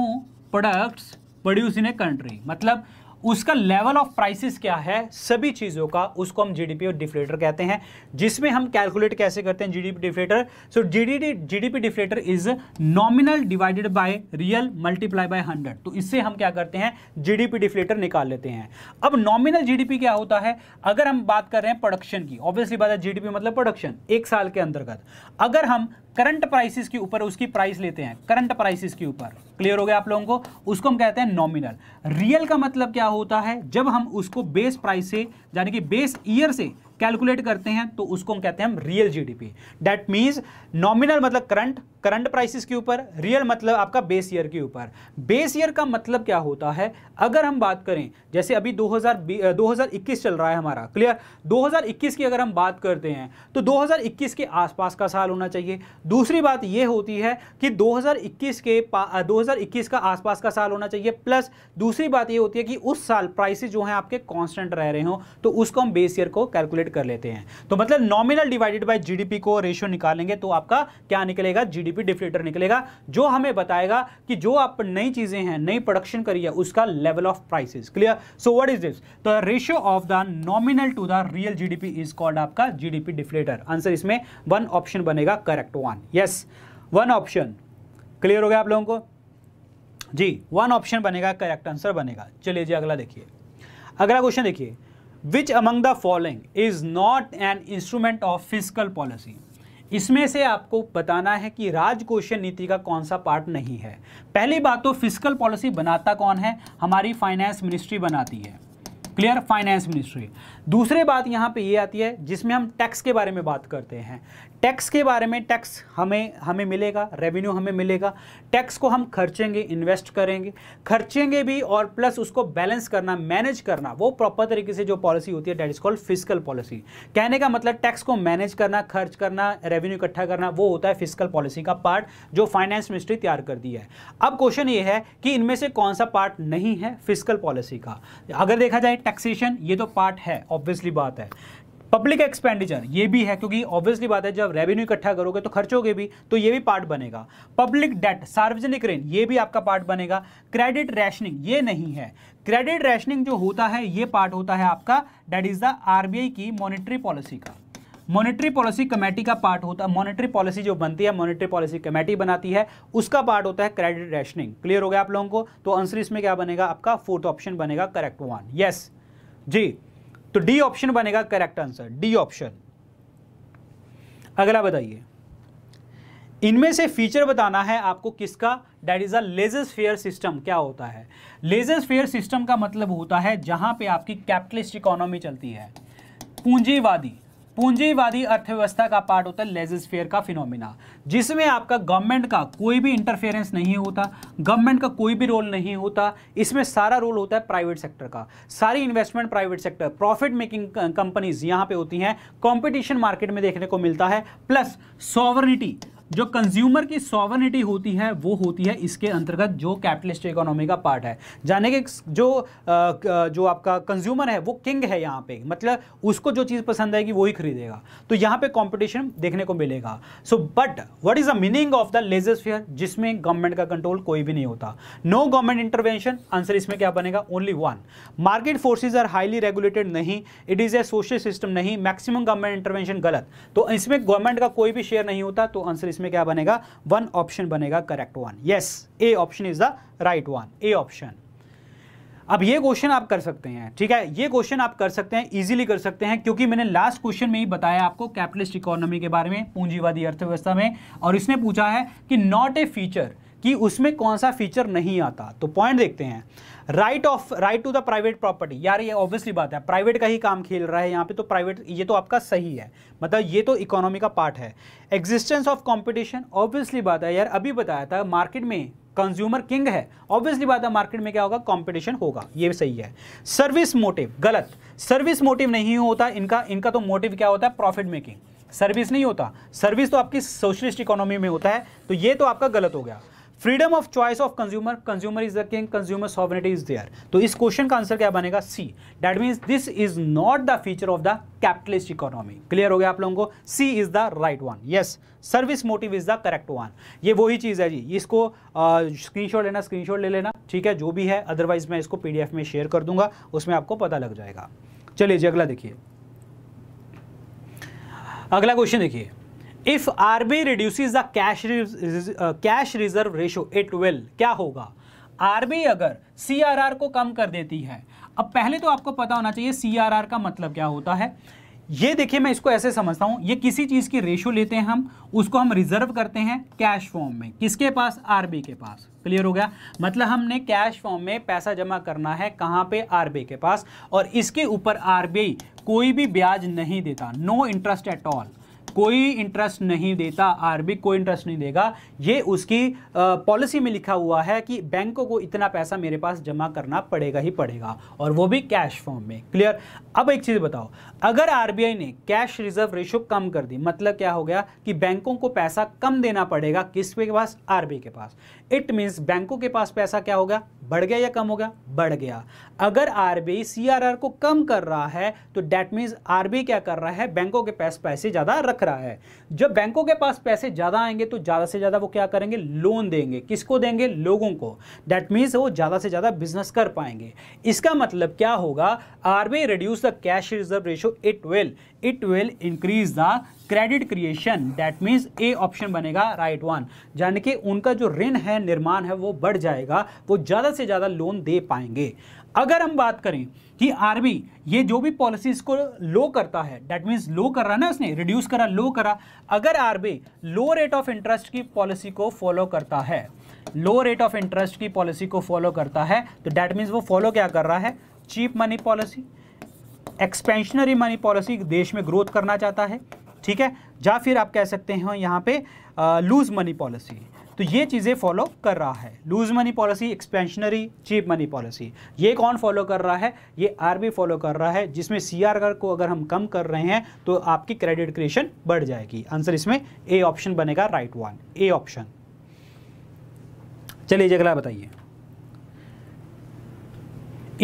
products produce in a country मतलब उसका लेवल ऑफ प्राइसेस क्या है सभी चीज़ों का उसको हम जीडीपी और डिफ्लेटर कहते हैं जिसमें हम कैलकुलेट कैसे करते हैं GDP deflator so GDP GDP deflator is nominal divided by real multiply by hundred तो इससे हम क्या करते हैं जीडीपी डिफ्लेटर निकाल लेते हैं अब नॉमिनल जीडीपी क्या होता है अगर हम बात कर रहे हैं प्रोडक्शन की ऑब्वियसली बात है जीडीपी मतलब प्रोडक्शन एक साल के अंतर्गत अगर हम करंट प्राइसिस के ऊपर उसकी प्राइस लेते हैं करंट प्राइसिस के ऊपर क्लियर हो गया आप लोगों को उसको हम कहते हैं नॉमिनल रियल का मतलब क्या होता है जब हम उसको बेस प्राइस से यानी कि बेस ईयर से कैलकुलेट करते हैं तो उसको हम कहते हैं हम real GDP that means nominal मतलब करंट करंट प्राइसेस के ऊपर रियल मतलब आपका बेस ईयर के ऊपर बेस ईयर का मतलब क्या होता है अगर हम बात करें जैसे अभी 2020 2021 चल रहा है हमारा क्लियर 2021 की अगर हम बात करते हैं तो 2021 के आसपास का साल होना चाहिए दूसरी बात यह होती है कि 2021 के 2021 का आसपास का साल होना चाहिए प्लस दूसरी बात यह होती है कि उस साल प्राइसेस जो हैं आपके कॉन्स्टेंट रह रहे हों तो उसको हम बेस ईयर को कैलकुलेट कर लेते हैं तो मतलब नॉमिनल डिवाइडेड बाई जी को रेशियो निकालेंगे तो आपका क्या निकलेगा जी एलपी डिफ्लेटर निकलेगा जो हमें बताएगा कि जो आप नई चीज़ें हैं नई प्रोडक्शन करी है उसका level of prices clear so what is this तो ratio of the nominal to the real GDP is called आपका जीडीपी डिफ्लेटर आंसर इसमें वन ऑप्शन बनेगा correct one yes one option clear हो गया आप लोगों को जी वन ऑप्शन बनेगा करेक्ट आंसर बनेगा चलिए जी अगला देखिए अगला क्वेश्चन देखिए which among the following is not an instrument of fiscal policy इसमें से आपको बताना है कि राजकोषीय नीति का कौन सा पार्ट नहीं है पहली बात तो फिजिकल पॉलिसी बनाता कौन है हमारी फाइनेंस मिनिस्ट्री बनाती है क्लियर फाइनेंस मिनिस्ट्री दूसरे बात यहाँ पे ये आती है जिसमें हम टैक्स के बारे में बात करते हैं टैक्स के बारे में टैक्स हमें हमें मिलेगा रेवेन्यू हमें मिलेगा टैक्स को हम खर्चेंगे इन्वेस्ट करेंगे खर्चेंगे भी और प्लस उसको बैलेंस करना मैनेज करना वो प्रॉपर तरीके से जो पॉलिसी होती है that is called fiscal policy कहने का मतलब टैक्स को मैनेज करना खर्च करना रेवेन्यू इकट्ठा करना वो होता है फिजिकल पॉलिसी का पार्ट जो फाइनेंस मिनिस्ट्री तैयार कर दी है अब क्वेश्चन ये है कि इनमें से कौन सा पार्ट नहीं है फिजिकल पॉलिसी का अगर देखा जाए टैक्सेशन ये तो पार्ट है ऑब्वियसली बात है पब्लिक एक्सपेंडिचर ये भी है क्योंकि ऑब्वियसली बात है जब रेवेन्यू इकट्ठा करोगे तो खर्चोगे भी तो ये भी पार्ट बनेगा पब्लिक डेट सार्वजनिक ऋण ये भी आपका पार्ट बनेगा क्रेडिट रैशनिंग ये नहीं है क्रेडिट रैशनिंग जो होता है ये पार्ट होता है आपका डेट इज द आरबीआई की मॉनिटरी पॉलिसी का मॉनेटरी पॉलिसी कमेटी का पार्ट होता है मॉनेटरी पॉलिसी जो बनती है मॉनेटरी पॉलिसी कमेटी बनाती है उसका पार्ट होता है क्रेडिट रेशनिंग क्लियर हो गया आप लोगों को तो आंसर इसमें क्या बनेगा आपका फोर्थ ऑप्शन बनेगा करेक्ट वन यस जी तो डी ऑप्शन बनेगा करेक्ट आंसर डी ऑप्शन अगला बताइए इनमें से फीचर बताना है आपको किसका that is a fair system क्या होता है लेजर फेयर सिस्टम का मतलब होता है जहां पे आपकी कैपिटलिस्ट इकोनॉमी चलती है पूंजीवादी पूंजीवादी अर्थव्यवस्था का पार्ट होता है लेजिस्फेयर का फिनोमिना जिसमें आपका गवर्नमेंट का कोई भी इंटरफेरेंस नहीं होता गवर्नमेंट का कोई भी रोल नहीं होता इसमें सारा रोल होता है प्राइवेट सेक्टर का सारी investment private sector profit making companies यहाँ पे होती हैं कॉम्पिटिशन मार्केट में देखने को मिलता है प्लस सॉवरनिटी जो कंज्यूमर की सॉवर्निटी होती है वो होती है इसके अंतर्गत जो कैपिटलिस्ट इकोनॉमी का पार्ट है जाने के जो जो आपका कंज्यूमर है वो किंग है यहाँ पे मतलब उसको जो चीज़ पसंद आएगी वही खरीदेगा तो यहाँ पे कंपटीशन देखने को मिलेगा so but what is the meaning of the laissez faire जिसमें गवर्नमेंट का कंट्रोल कोई भी नहीं होता नो गवर्नमेंट इंटरवेंशन आंसर इसमें क्या बनेगा only one market forces are highly regulated नहीं it is a social system नहीं मैक्सिमम गवर्नमेंट इंटरवेंशन गलत तो इसमें गवर्नमेंट का कोई भी शेयर नहीं होता तो आंसर इसमें इसमें क्या बनेगा वन ऑप्शन बनेगा correct one yes A option is the right one A option अब ये क्वेश्चन आप कर सकते हैं ठीक है ये क्वेश्चन आप कर सकते हैं इजीली कर सकते हैं क्योंकि मैंने लास्ट क्वेश्चन में ही बताया आपको कैपिटलिस्ट इकोनॉमी के बारे में पूंजीवादी अर्थव्यवस्था में और इसने पूछा है कि नॉट ए फीचर कि उसमें कौन सा फीचर नहीं आता तो पॉइंट देखते हैं right of right to the private property यार ये ऑब्वियसली बात है प्राइवेट का ही काम खेल रहा है यहाँ पे तो प्राइवेट ये तो आपका सही है मतलब ये तो इकोनॉमी का पार्ट है एग्जिस्टेंस ऑफ कॉम्पिटिशन ऑब्वियसली बात है यार अभी बताया था मार्केट में कंज्यूमर किंग है ऑब्वियसली बात है मार्केट में क्या होगा कॉम्पिटिशन होगा ये भी सही है सर्विस मोटिव गलत सर्विस मोटिव नहीं होता इनका इनका तो मोटिव क्या होता है प्रॉफिट मेकिंग सर्विस नहीं होता सर्विस तो आपकी सोशलिस्ट इकोनॉमी में होता है तो ये तो आपका गलत हो गया freedom of choice of consumer consumer is the king consumer sovereignty is there तो इस क्वेश्चन का आंसर क्या बनेगा C that means this is not the feature of the capitalist economy clear हो गया आप लोगों को C is the right one yes service motive is the correct one ये वही चीज़ है जी इसको स्क्रीनशॉट लेना स्क्रीनशॉट ले लेना ठीक है जो भी है अदरवाइज मैं इसको एफ में शेयर कर दूंगा उसमें आपको पता लग जाएगा चलिए जी अगला देखिए अगला क्वेश्चन देखिए if RBI reduces the cash cash reserve ratio it will क्या होगा आरबीआई अगर सीआरआर को कम कर देती है अब पहले तो आपको पता होना चाहिए सीआरआर का मतलब क्या होता है ये देखिए मैं इसको ऐसे समझता हूँ ये किसी चीज़ की रेशो लेते हैं हम उसको हम रिजर्व करते हैं कैश फॉर्म में किसके पास आरबी के पास क्लियर हो गया मतलब हमने कैश फॉर्म में पैसा जमा करना है कहाँ पे आरबी के पास और इसके ऊपर आई कोई भी ब्याज नहीं देता नो इंटरेस्ट एट ऑल कोई इंटरेस्ट नहीं देता आरबी कोई इंटरेस्ट नहीं देगा ये उसकी पॉलिसी में लिखा हुआ है कि बैंकों को इतना पैसा मेरे पास जमा करना पड़ेगा ही पड़ेगा और वो भी कैश फॉर्म में क्लियर अब एक चीज़ बताओ अगर आरबीआई ने कैश रिजर्व रेशो कम कर दी मतलब क्या हो गया कि बैंकों को पैसा कम देना पड़ेगा किसके पास आरबीआई के पास इट मीन्स बैंकों के पास पैसा क्या हो गया बढ़ गया या कम हो गया बढ़ गया अगर आरबीआई सीआरआर को कम कर रहा है तो डैट मीन्स आरबीआई क्या कर रहा है बैंकों के पास पैसे ज़्यादा रख रहा है जब बैंकों के पास पैसे ज़्यादा आएंगे तो ज़्यादा से ज़्यादा वो क्या करेंगे लोन देंगे किसको देंगे लोगों को दैट मीन्स वो ज़्यादा से ज़्यादा बिजनेस कर पाएंगे इसका मतलब क्या होगा R B reduce the cash reserve ratio it will it will increase the credit creation that means A option बनेगा राइट वन यानी कि उनका जो ऋण है निर्माण है वो बढ़ जाएगा वो ज़्यादा से ज़्यादा लोन दे पाएंगे अगर हम बात करें कि आरबी ये जो भी पॉलिसी को लो करता है डैट मीन्स लो कर रहा ना उसने रिड्यूस करा लो करा अगर RB low rate of interest की पॉलिसी को फॉलो करता है लो रेट ऑफ इंटरेस्ट की पॉलिसी को फॉलो करता है तो डैट मीन्स वो फॉलो क्या कर रहा है cheap money policy expansionary money policy देश में ग्रोथ करना चाहता है ठीक है या फिर आप कह सकते हैं यहाँ पे लूज मनी पॉलिसी तो ये चीज़ें फॉलो कर रहा है loose money policy expansionary cheap money policy ये कौन फॉलो कर रहा है ये आरबी फॉलो कर रहा है जिसमें सीआर को अगर हम कम कर रहे हैं तो आपकी क्रेडिट क्रिएशन बढ़ जाएगी आंसर इसमें ए ऑप्शन बनेगा राइट वन ए ऑप्शन चलिए अगला बताइए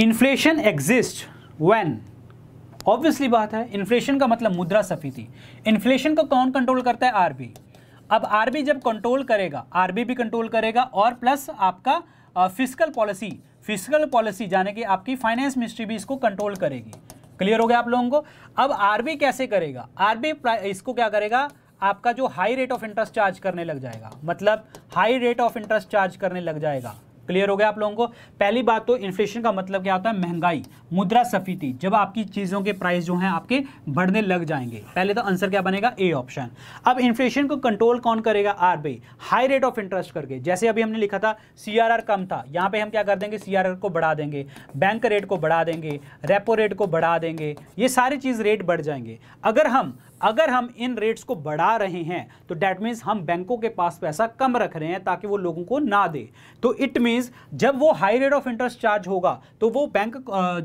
इन्फ्लेशन एग्जिस्ट वेन ऑब्वियसली बात है इन्फ्लेशन का मतलब मुद्रा सफीति इन्फ्लेशन को कौन कंट्रोल करता है आरबी अब आरबी जब कंट्रोल करेगा आरबी भी कंट्रोल करेगा और प्लस आपका फिजिकल पॉलिसी फिजिकल पॉलिसी जाने की आपकी फाइनेंस मिनिस्ट्री भी इसको कंट्रोल करेगी क्लियर हो गया आप लोगों को अब आरबी कैसे करेगा आरबी इसको क्या करेगा आपका जो high rate of interest charge करने लग जाएगा मतलब high rate of interest charge करने लग जाएगा क्लियर हो गया आप लोगों को पहली बात तो इन्फ्लेशन का मतलब क्या होता है महंगाई मुद्रा सफीति जब आपकी चीज़ों के प्राइस जो हैं आपके बढ़ने लग जाएंगे पहले तो आंसर क्या बनेगा ए ऑप्शन अब इन्फ्लेशन को कंट्रोल कौन करेगा RBI high rate of interest करके जैसे अभी हमने लिखा था सीआरआर कम था यहाँ पे हम क्या कर देंगे सीआरआर को बढ़ा देंगे बैंक रेट को बढ़ा देंगे रेपो रेट को बढ़ा देंगे ये सारी चीज़ रेट बढ़ जाएंगे अगर हम अगर हम इन रेट्स को बढ़ा रहे हैं तो डैट मीन्स हम बैंकों के पास पैसा कम रख रहे हैं ताकि वो लोगों को ना दे तो इट मीन्स जब वो high rate of interest charge होगा तो वो बैंक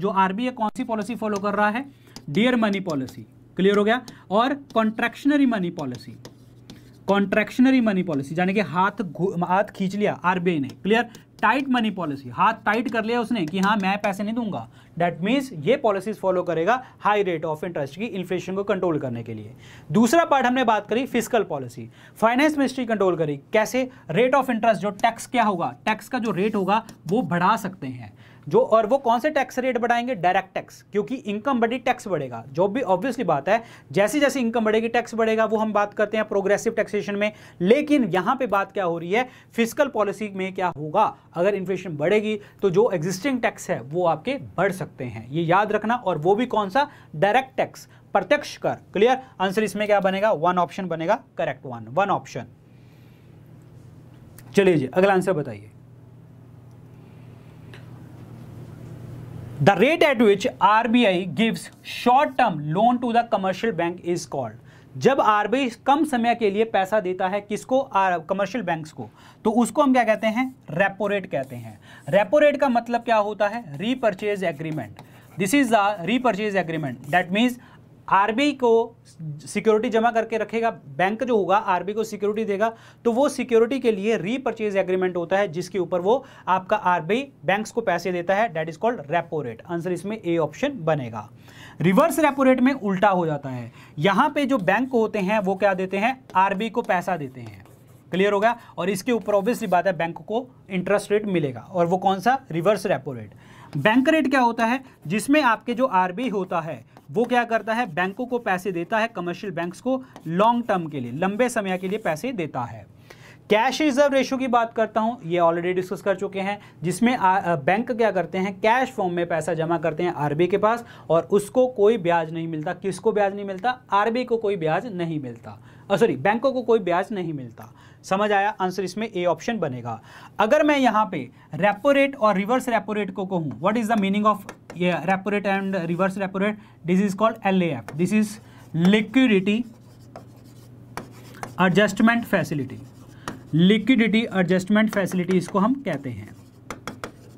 जो आरबीआई कौन सी पॉलिसी फॉलो कर रहा है डियर मनी पॉलिसी क्लियर हो गया और contractionary money policy contractionary money policy यानी कि हाथ हाथ खींच लिया आरबीआई ने क्लियर टाइट मनी पॉलिसी हाथ टाइट कर लिया उसने कि हाँ मैं पैसे नहीं दूंगा डेट मीन्स ये पॉलिसीज फॉलो करेगा हाई रेट ऑफ इंटरेस्ट की इन्फ्लेशन को कंट्रोल करने के लिए दूसरा पार्ट हमने बात करी physical policy finance ministry control करी कैसे रेट ऑफ इंटरेस्ट जो टैक्स क्या होगा टैक्स का जो रेट होगा वो बढ़ा सकते हैं जो और वो कौन से टैक्स रेट बढ़ाएंगे डायरेक्ट टैक्स क्योंकि इनकम बढ़ी टैक्स बढ़ेगा जो भी ऑब्वियसली बात है जैसे जैसे इनकम बढ़ेगी टैक्स बढ़ेगा वो हम बात करते हैं प्रोग्रेसिव टैक्सेशन में लेकिन यहां पे बात क्या हो रही है फिजिकल पॉलिसी में क्या होगा अगर इन्फ्लेशन बढ़ेगी तो जो एग्जिस्टिंग टैक्स है वो आपके बढ़ सकते हैं ये याद रखना और वो भी कौन सा डायरेक्ट टैक्स प्रत्यक्ष कर क्लियर आंसर इसमें क्या बनेगा वन ऑप्शन बनेगा करेक्ट वन वन ऑप्शन चलिए जी अगला आंसर बताइए rate at which R B I gives short term loan to the commercial bank is called जब आर बी आई कम समय के लिए पैसा देता है किसको कमर्शियल बैंक्स को तो उसको हम क्या कहते हैं रेपो रेट कहते हैं रेपो रेट का मतलब क्या होता है repurchase agreement this is the repurchase agreement that means RBI को सिक्योरिटी जमा करके रखेगा बैंक जो होगा आरबीआई को सिक्योरिटी देगा तो वो सिक्योरिटी के लिए रीपरचेज एग्रीमेंट होता है जिसके ऊपर वो आपका आरबीआई बैंक्स को पैसे देता है that is called repo rate answer इसमें ए ऑप्शन बनेगा रिवर्स रेपो रेट में उल्टा हो जाता है यहाँ पे जो बैंक होते हैं वो क्या देते हैं आरबीआई को पैसा देते हैं क्लियर हो गया और इसके ऊपर ऑब्वियसली बात है बैंक को इंटरेस्ट रेट मिलेगा और वो कौन सा reverse repo rate bank rate क्या होता है जिसमें आपके जो आरबीआई होता है वो क्या करता है बैंकों को पैसे देता है कमर्शियल बैंक्स को लॉन्ग टर्म के लिए लंबे समय के लिए पैसे देता है कैश रिजर्व रेशो की बात करता हूं ये ऑलरेडी डिस्कस कर चुके हैं जिसमें आ, आ, बैंक क्या करते हैं कैश फॉर्म में पैसा जमा करते हैं आरबी के पास और उसको कोई ब्याज नहीं मिलता किसको ब्याज नहीं मिलता आरबी को कोई ब्याज नहीं मिलता सॉरी बैंकों को कोई ब्याज नहीं मिलता समझ आया आंसर इसमें ए ऑप्शन बनेगा अगर मैं यहाँ पे रेपो रेट और रिवर्स रेपो रेट को कहूँ what is the meaning of ये repo rate and reverse repo rate this is called L A F this is liquidity adjustment facility liquidity adjustment facility इसको हम कहते हैं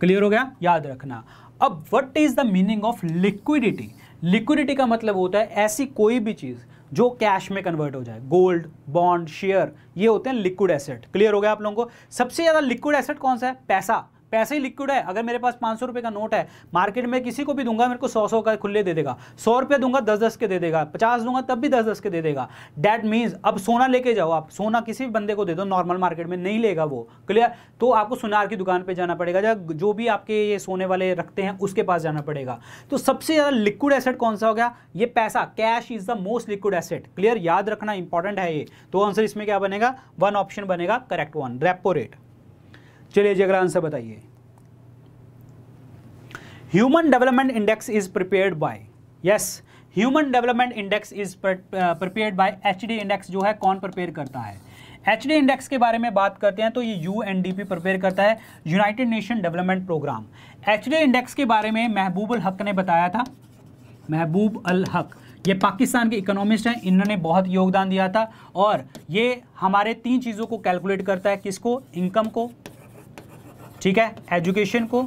क्लियर हो गया याद रखना अब what is the meaning of liquidity liquidity का मतलब होता है ऐसी कोई भी चीज़ जो कैश में कन्वर्ट हो जाए गोल्ड बॉन्ड शेयर ये होते हैं लिक्विड एसेट क्लियर हो गया आप लोगों को सबसे ज़्यादा लिक्विड एसेट कौन सा है पैसा पैसे ही लिक्विड है अगर मेरे पास पाँच सौ रुपए का नोट है मार्केट में किसी को भी दूंगा मेरे को सौ सौ का खुले दे देगा सौ रुपया दूंगा दस दस के दे देगा पचास दूंगा तब भी दस दस के दे देगा डैट मीन्स अब सोना लेके जाओ आप सोना किसी भी बंदे को दे दो नॉर्मल मार्केट में नहीं लेगा वो क्लियर तो आपको सुनार की दुकान पर जाना पड़ेगा या जो भी आपके ये सोने वाले रखते हैं उसके पास जाना पड़ेगा तो सबसे ज़्यादा लिक्विड एसेट कौन सा हो गया ये पैसा cash is the most liquid asset clear याद रखना इंपॉर्टेंट है ये तो आंसर इसमें क्या बनेगा वन ऑप्शन बनेगा करेक्ट वन रेपो रेट चलिए जगरा आंसर बताइए human development index is prepared by yes human development index is prepared by H index जो है कौन प्रिपेयर करता है एच इंडेक्स के बारे में बात करते हैं तो ये यू प्रिपेयर करता है United Nation development program H index के बारे में महबूब अल हक ने बताया था महबूब अल हक ये पाकिस्तान के इकोनॉमिस्ट हैं इन्होंने बहुत योगदान दिया था और ये हमारे तीन चीज़ों को कैलकुलेट करता है किसको इनकम को ठीक है एजुकेशन को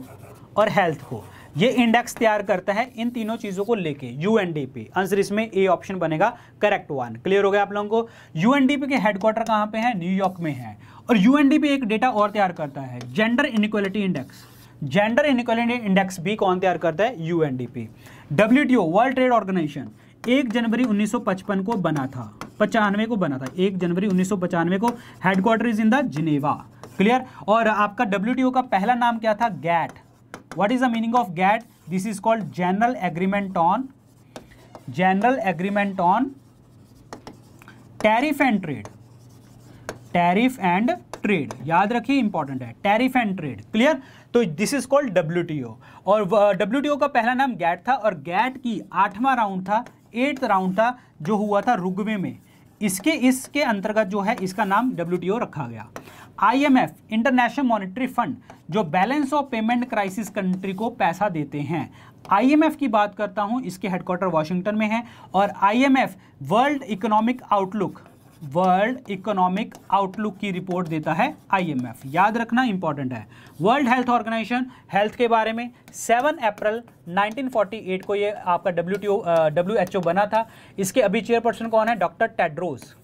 और हेल्थ को ये इंडेक्स तैयार करता है इन तीनों चीज़ों को लेके U N D P answer इसमें ए ऑप्शन बनेगा करेक्ट वन क्लियर हो गया आप लोगों को यू के हेडक्वार्टर कहाँ पे है न्यूयॉर्क में है और यू एन डी पी एक डेटा और तैयार करता है gender inequality index gender inequality index भी कौन तैयार करता है U N D P W O world trade organization एक जनवरी उन्नीस को बना था पचानवे को बना था एक जनवरी उन्नीस को headquarter is in the Geneva clear और आपका डब्ल्यू का पहला नाम क्या था GATT what is the meaning of GATT this is called general agreement on general agreement on tariff and trade tariff and trade याद रखिए इंपॉर्टेंट है टैरिफ एंड ट्रेड क्लियर तो दिस इज कॉल्ड डब्ल्यू और W का पहला नाम gate था और गैट की आठवां राउंड था एट्थ राउंड था जो हुआ था रुगवे में इसके इसके अंतर्गत जो है इसका नाम डब्ल्यू रखा गया आईएमएफ इंटरनेशनल मॉनेटरी फंड जो balance of payment crisis country को पैसा देते हैं आईएमएफ की बात करता हूं इसके हेडक्वार्टर वाशिंगटन में है और IMF world economic outlook world economic outlook की रिपोर्ट देता है आईएमएफ याद रखना इंपॉर्टेंट है वर्ल्ड हेल्थ ऑर्गेनाइजेशन हेल्थ के बारे में 7 अप्रैल 1948 को ये आपका डब्ल्यू डब्ल्यूएचओ बना था इसके अभी चेयरपर्सन कौन है doctor Tedros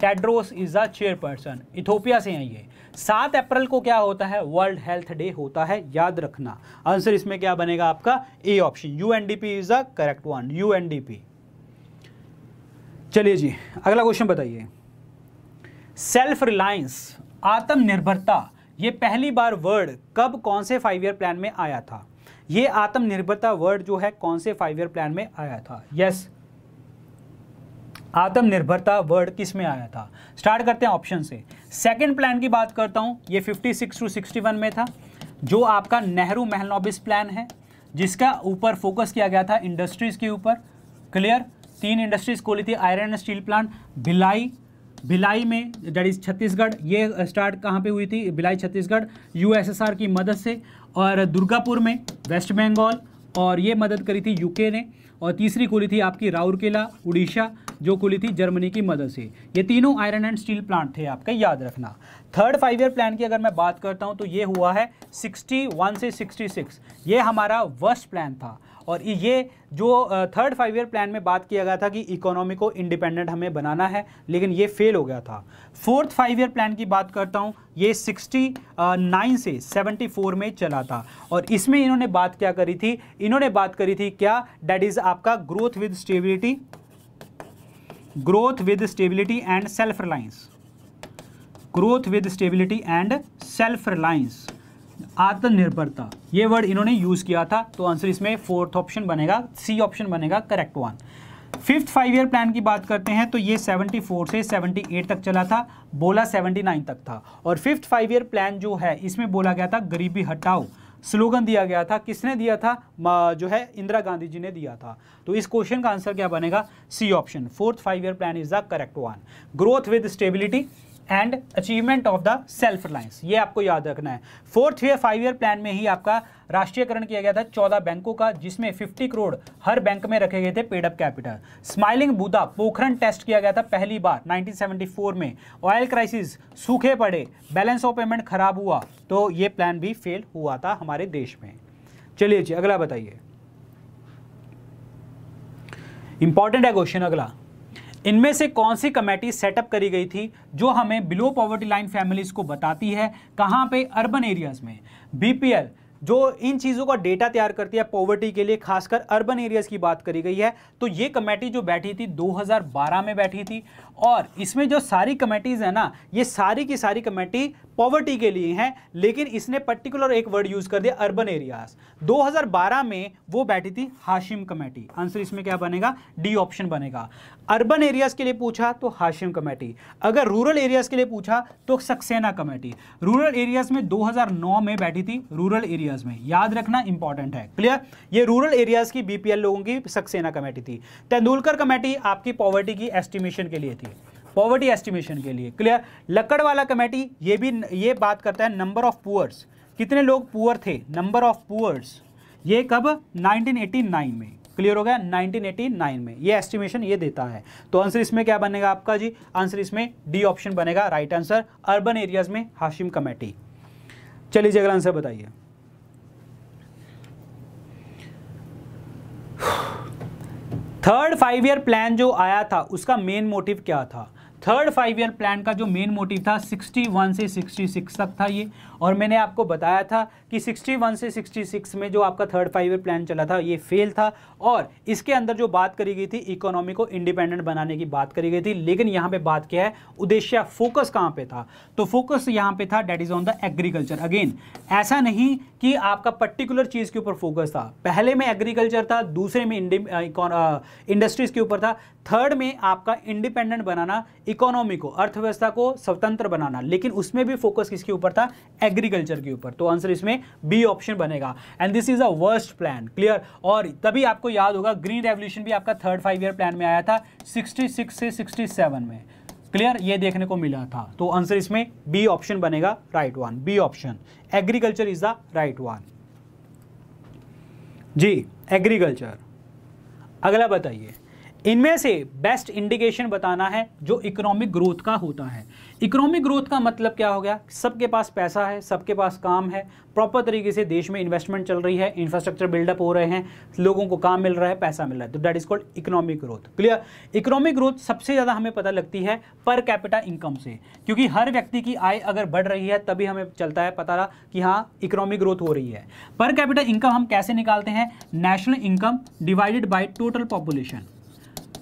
Tedros is the chairperson Ethiopia से हैं ये सात अप्रैल को क्या होता है वर्ल्ड हेल्थ डे होता है याद रखना आंसर इसमें क्या बनेगा आपका A option U is a correct one U चलिए जी अगला क्वेश्चन बताइए सेल्फ रिलायंस आत्मनिर्भरता ये पहली बार वर्ड कब कौन से फाइव ईयर प्लान में आया था ये आत्मनिर्भरता वर्ड जो है कौन से फाइव ईयर प्लान में आया था यस yes, आत्मनिर्भरता वर्ड किस में आया था स्टार्ट करते हैं ऑप्शन से सेकंड प्लान की बात करता हूँ ये 56 टू 61 में था जो आपका नेहरू महलनॉबिस प्लान है जिसका ऊपर फोकस किया गया था इंडस्ट्रीज़ के ऊपर क्लियर तीन इंडस्ट्रीज़ खोली थी iron and steel plant Bhilai Bhilai में डेट इज़ छत्तीसगढ़ ये स्टार्ट uh, कहाँ पे हुई थी भिलाई छत्तीसगढ़ यूएसएसआर की मदद से और दुर्गापुर में वेस्ट बंगाल और ये मदद करी थी यूके ने और तीसरी खोली थी आपकी राउरकेला उड़ीसा जो खुली थी जर्मनी की मदद से ये तीनों आयरन एंड स्टील प्लांट थे आपके याद रखना थर्ड फाइव ईयर प्लान की अगर मैं बात करता हूँ तो ये हुआ है 61 से 66 ये हमारा वर्स्ट प्लान था और ये जो थर्ड फाइव ईयर प्लान में बात किया गया था कि इकोनॉमी को इंडिपेंडेंट हमें बनाना है लेकिन ये फेल हो गया था फोर्थ फाइव ईयर प्लान की बात करता हूँ ये 69 से 74 में चला था और इसमें इन्होंने बात क्या करी थी इन्होंने बात करी थी क्या डैट इज़ आपका growth with stability growth with stability and self reliance growth with stability and self reliance आत्मनिर्भरता ये वर्ड इन्होंने यूज़ किया था तो आंसर इसमें फोर्थ ऑप्शन बनेगा सी ऑप्शन बनेगा correct one fifth five year plan की बात करते हैं तो ये 74 से 78 तक चला था बोला 79 तक था और फिफ्थ फाइव ईयर प्लान जो है इसमें बोला गया था गरीबी हटाओ स्लोगन दिया गया था किसने दिया था जो है इंदिरा गांधी जी ने दिया था तो इस क्वेश्चन का आंसर क्या बनेगा C option fourth five year plan is the correct one growth with stability and achievement of the self reliance ये आपको याद रखना है fourth year five year plan में ही आपका राष्ट्रीयकरण किया गया था चौदह बैंकों का जिसमें फिफ्टी करोड़ हर बैंक में रखे गए थे paid up capital smiling Buddha Pokhran test किया गया था पहली बार 1974 में ऑयल क्राइसिस सूखे पड़े बैलेंस ऑफ पेमेंट खराब हुआ तो ये प्लान भी फेल हुआ था हमारे देश में चलिए जी अगला बताइए इंपॉर्टेंट है क्वेश्चन अगला इनमें से कौन सी कमेटी सेटअप करी गई थी जो हमें बिलो पॉवर्टी लाइन फैमिलीज़ को बताती है कहाँ पे अर्बन एरियाज़ में बीपीएल जो इन चीज़ों का डेटा तैयार करती है पॉवर्टी के लिए खासकर अर्बन एरियाज़ की बात करी गई है तो ये कमेटी जो बैठी थी 2012 में बैठी थी और इसमें जो सारी कमेटीज़ हैं ना ये सारी की सारी कमेटी पॉवर्टी के लिए हैं लेकिन इसने पर्टिकुलर एक वर्ड यूज कर दिया अर्बन एरियाज 2012 में वो बैठी थी हाशिम कमेटी आंसर इसमें क्या बनेगा डी ऑप्शन बनेगा अर्बन एरियाज के लिए पूछा तो हाशिम कमेटी अगर रूरल एरियाज के लिए पूछा तो सक्सेना कमेटी रूरल एरियाज में 2009 में बैठी थी रूरल एरियाज में याद रखना इंपॉर्टेंट है क्लियर ये रूरल एरियाज की बीपीएल लोगों की सक्सेना कमेटी थी तेंदुलकर कमेटी आपकी पॉवर्टी की एस्टिमेशन के लिए थी पॉवर्टी एस्टिमेशन के लिए क्लियर लकड़ वाला कमेटी ये भी ये बात करता है नंबर ऑफ पुअर्स कितने लोग पुअर थे नंबर ऑफ पुअर्स ये कब 1989 में क्लियर हो गया 1989 में ये एस्टिमेशन ये देता है तो आंसर इसमें क्या बनेगा आपका जी आंसर इसमें डी ऑप्शन बनेगा राइट आंसर अर्बन एरियाज में हाशिम कमेटी चलिए अगला आंसर बताइए थर्ड फाइव ईयर प्लान जो आया था उसका मेन मोटिव क्या था थर्ड फाइव ईयर प्लान का जो मेन मोटिव था 61 से 66 तक था ये और मैंने आपको बताया था कि 61 से 66 में जो आपका थर्ड फाइव ईयर प्लान चला था ये फेल था और इसके अंदर जो बात करी गई थी इकोनॉमी को इंडिपेंडेंट बनाने की बात करी गई थी लेकिन यहाँ पे बात क्या है उद्देश्य फोकस कहाँ पे था तो फोकस यहाँ पे था that is on the agriculture again ऐसा नहीं कि आपका पर्टिकुलर चीज़ के ऊपर फोकस था पहले में एग्रीकल्चर था दूसरे में इंडस्ट्रीज़ के ऊपर था थर्ड में आपका इंडिपेंडेंट बनाना इकोनॉमी को अर्थव्यवस्था को स्वतंत्र बनाना लेकिन उसमें भी फोकस किसके ऊपर था एग्रीकल्चर के ऊपर तो आंसर इसमें बी ऑप्शन बनेगा and this is a worst plan clear और तभी आपको याद होगा ग्रीन रेवल्यूशन भी आपका थर्ड फाइव ईयर प्लान में आया था 66 से 67 में क्लियर ये देखने को मिला था तो आंसर इसमें बी ऑप्शन बनेगा right one B option agriculture is the right one जी एग्रीकल्चर अगला बताइए इनमें से बेस्ट इंडिकेशन बताना है जो इकोनॉमिक ग्रोथ का होता है इकोनॉमिक ग्रोथ का मतलब क्या हो गया सबके पास पैसा है सबके पास काम है प्रॉपर तरीके से देश में इन्वेस्टमेंट चल रही है इंफ्रास्ट्रक्चर बिल्डअप हो रहे हैं लोगों को काम मिल रहा है पैसा मिल रहा है तो that is called economic growth clear economic growth सबसे ज़्यादा हमें पता लगती है पर कैपिटा इनकम से क्योंकि हर व्यक्ति की आय अगर बढ़ रही है तभी हमें चलता है पता कि हाँ इकोनॉमिक ग्रोथ हो रही है पर कैपिटा इनकम हम कैसे निकालते हैं national income divided by total population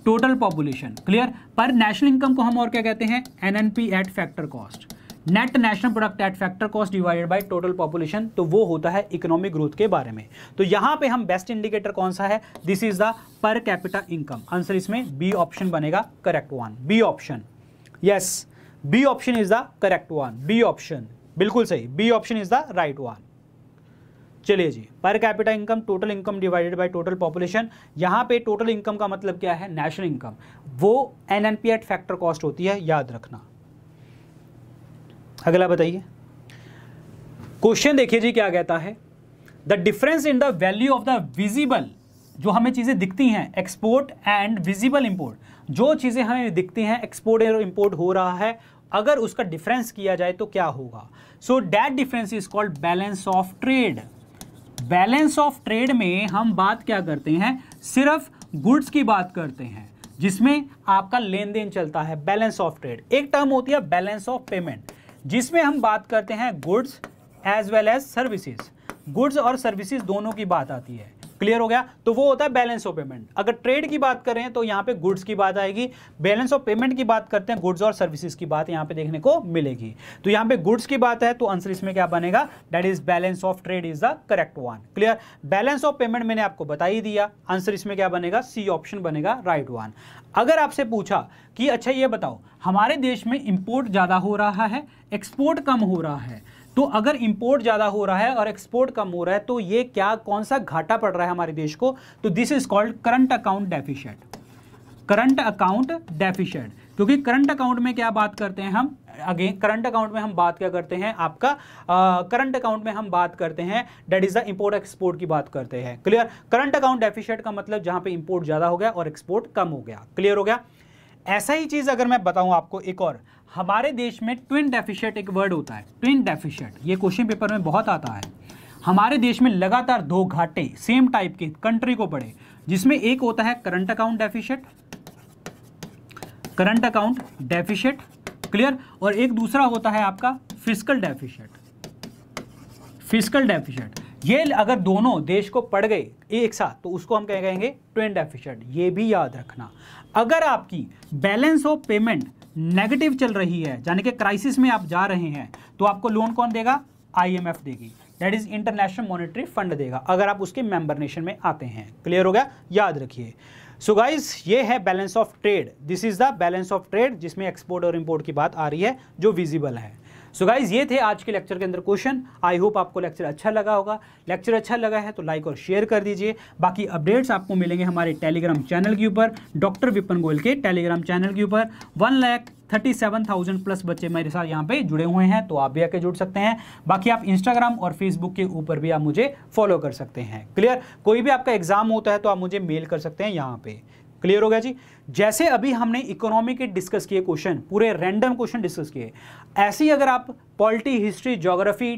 total population clear पर नेशनल इनकम को हम और क्या कहते हैं NNP at factor cost net national product at factor cost divided by total population तो वो होता है इकोनॉमिक ग्रोथ के बारे में तो यहां पे हम बेस्ट इंडिकेटर कौन सा है this is the per capita income answer इसमें बी ऑप्शन बनेगा correct one B option yes B option is the correct one B option बिल्कुल सही B option is the right one चलिए जी per capita income total income divided by total population यहाँ पे total income का मतलब क्या है नेशनल इनकम वो N N P at factor cost होती है याद रखना अगला बताइए क्वेश्चन देखिए जी क्या कहता है the difference in the value of the visible जो हमें चीज़ें दिखती हैं एक्सपोर्ट एंड विजिबल इंपोर्ट जो चीज़ें हमें दिखती हैं एक्सपोर्ट और इम्पोर्ट हो रहा है अगर उसका डिफरेंस किया जाए तो क्या होगा so that difference is called balance of trade balance of trade में हम बात क्या करते हैं सिर्फ गुड्स की बात करते हैं जिसमें आपका लेन देन चलता है बैलेंस ऑफ ट्रेड एक टर्म होती है बैलेंस ऑफ पेमेंट जिसमें हम बात करते हैं goods as well as services goods और सर्विसेज दोनों की बात आती है क्लियर हो गया तो वो होता है बैलेंस ऑफ पेमेंट अगर ट्रेड की बात करें तो यहां पे गुड्स की बात आएगी बैलेंस ऑफ पेमेंट की बात करते हैं गुड्स और सर्विसेज की बात यहां पे देखने को मिलेगी तो यहां पे गुड्स की बात है तो आंसर इसमें क्या बनेगा that is balance of trade is the correct one clear balance of payment मैंने आपको बता ही दिया आंसर इसमें क्या बनेगा सी ऑप्शन बनेगा राइट वन अगर आपसे पूछा कि अच्छा ये बताओ हमारे देश में इंपोर्ट ज़्यादा हो रहा है एक्सपोर्ट कम हो रहा है तो अगर इंपोर्ट ज़्यादा हो रहा है और एक्सपोर्ट कम हो रहा है तो ये क्या कौन सा घाटा पड़ रहा है हमारे देश को तो this is called current account deficit current account deficit क्योंकि करंट अकाउंट में क्या बात करते हैं हम अगेन करंट अकाउंट में हम बात क्या करते हैं आपका करंट अकाउंट में हम बात करते हैं that is the import export की बात करते हैं क्लियर करंट अकाउंट डेफिशिएट का मतलब जहां पे इंपोर्ट ज़्यादा हो गया और एक्सपोर्ट कम हो गया क्लियर हो गया ऐसा ही चीज़ अगर मैं बताऊं आपको एक और हमारे देश में ट्विन डेफिशिएट एक वर्ड होता है ट्विन डेफिशिएट ये क्वेश्चन पेपर में बहुत आता है हमारे देश में लगातार दो घाटे सेम टाइप के कंट्री को पड़े जिसमें एक होता है current account deficit current account deficit clear और एक दूसरा होता है आपका फिजिकल डेफिशिएट फिजिकल डेफिशिएट ये अगर दोनों देश को पड़ गए एक साथ तो उसको हम क्या कहेंगे ट्विन डेफिशिएट ये भी याद रखना अगर आपकी बैलेंस ऑफ पेमेंट नेगेटिव चल रही है यानी कि क्राइसिस में आप जा रहे हैं तो आपको लोन कौन देगा आईएमएफ देगी that is international monetary fund देगा अगर आप उसके मेंबर नेशन में आते हैं क्लियर हो गया याद रखिए सो गाइस ये है balance of trade this is the balance of trade जिसमें एक्सपोर्ट और इम्पोर्ट की बात आ रही है जो विजिबल है सो गाइज ये थे आज के लेक्चर के अंदर क्वेश्चन आई होप आपको लेक्चर अच्छा लगा होगा लेक्चर अच्छा लगा है तो लाइक और शेयर कर दीजिए बाकी अपडेट्स आपको मिलेंगे हमारे टेलीग्राम चैनल के ऊपर डॉक्टर विपन गोयल के टेलीग्राम चैनल के ऊपर one lakh thirty seven thousand plus बच्चे मेरे साथ यहाँ पे जुड़े हुए हैं तो आप भी आके जुड़ सकते हैं बाकी आप इंस्टाग्राम और फेसबुक के ऊपर भी आप मुझे फॉलो कर सकते हैं क्लियर कोई भी आपका एग्जाम होता है तो आप मुझे मेल कर सकते हैं यहाँ पे क्लियर हो गया जी जैसे अभी हमने इकोनॉमी के डिस्कस किए क्वेश्चन पूरे रैंडम क्वेश्चन डिस्कस किए ऐसी अगर आप polity history geography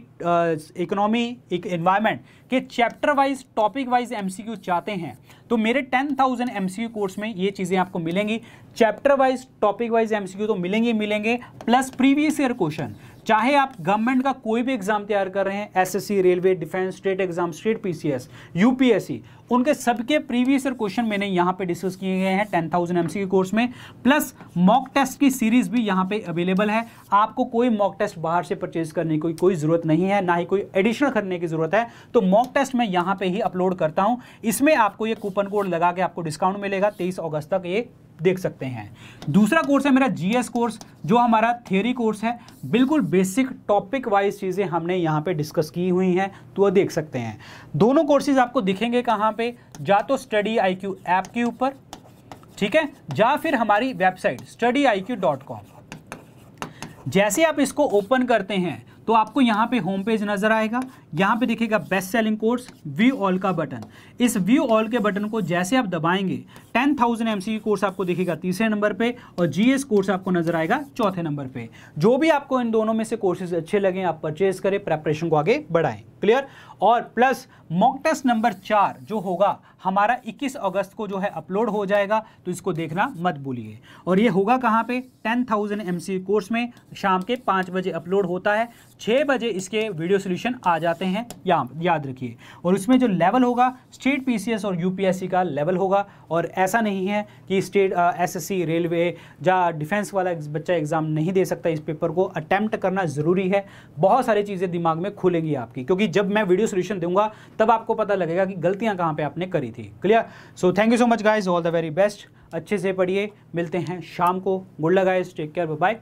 economy environment के chapter wise topic wise MCQ चाहते हैं तो मेरे 10,000 एमसीक्यू कोर्स में ये चीज़ें आपको मिलेंगी chapter wise topic wise MCQ तो मिलेंगे मिलेंगे प्लस प्रीवियस ईयर क्वेश्चन चाहे आप गवर्नमेंट का कोई भी एग्जाम तैयार कर रहे हैं SSC railway defence state exam state PCS UPSC उनके सबके प्रीवियस ईयर क्वेश्चन मैंने यहाँ पे डिस्कस किए गए हैं टेन थाउजेंड एम के कोर्स में प्लस मॉक टेस्ट की सीरीज भी यहाँ पे अवेलेबल है आपको कोई मॉक टेस्ट बाहर से परचेज करने की कोई, ज़रूरत नहीं है ना ही कोई एडिशनल करने की ज़रूरत है तो मॉक टेस्ट मैं यहाँ पे ही अपलोड करता हूँ इसमें आपको ये कूपन कोड लगा के आपको डिस्काउंट मिलेगा तेईस अगस्त तक ये देख सकते हैं दूसरा कोर्स है मेरा जीएस कोर्स जो हमारा थियरी कोर्स है बिल्कुल बेसिक टॉपिक वाइज चीज़ें हमने यहाँ पे डिस्कस की हुई हैं तो वह देख सकते हैं दोनों कोर्सेज आपको दिखेंगे कहाँ पे या तो स्टडी आई क्यू ऐप के ऊपर ठीक है या फिर हमारी website study I Q dot com जैसे आप इसको ओपन करते हैं तो आपको यहाँ पे होम पेज नज़र आएगा यहाँ पे देखिएगा best selling course view all का बटन इस व्यू ऑल के बटन को जैसे आप दबाएंगे टेन थाउजेंड एम कोर्स आपको दिखेगा तीसरे नंबर पे और जीएस कोर्स आपको नजर आएगा चौथे नंबर पे जो भी आपको इन दोनों में से कोर्सेज अच्छे लगे आप परचेज करें प्रेपरेशन को आगे बढ़ाएं क्लियर और प्लस मॉक टेस्ट नंबर चार जो होगा हमारा 21 अगस्त को जो है अपलोड हो जाएगा तो इसको देखना मत भूलिए और ये होगा कहाँ पे 10,000 थाउजेंड एम कोर्स में शाम के पाँच बजे अपलोड होता है छः बजे इसके वीडियो सोल्यूशन आ जाते हैं करते हैं यहाँ याद रखिए और उसमें जो लेवल होगा स्टेट पीसीएस और यूपीएससी का लेवल होगा और ऐसा नहीं है कि स्टेट एसएससी रेलवे या डिफेंस वाला बच्चा एग्ज़ाम नहीं दे सकता इस पेपर को अटैम्प्ट करना ज़रूरी है बहुत सारी चीज़ें दिमाग में खुलेंगी आपकी क्योंकि जब मैं वीडियो सोल्यूशन दूंगा तब आपको पता लगेगा कि गलतियाँ कहाँ पर आपने करी थी clear so thank you so much guys all the very best अच्छे से पढ़िए मिलते हैं शाम को गुड लगा टेक केयर बाय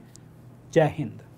जय हिंद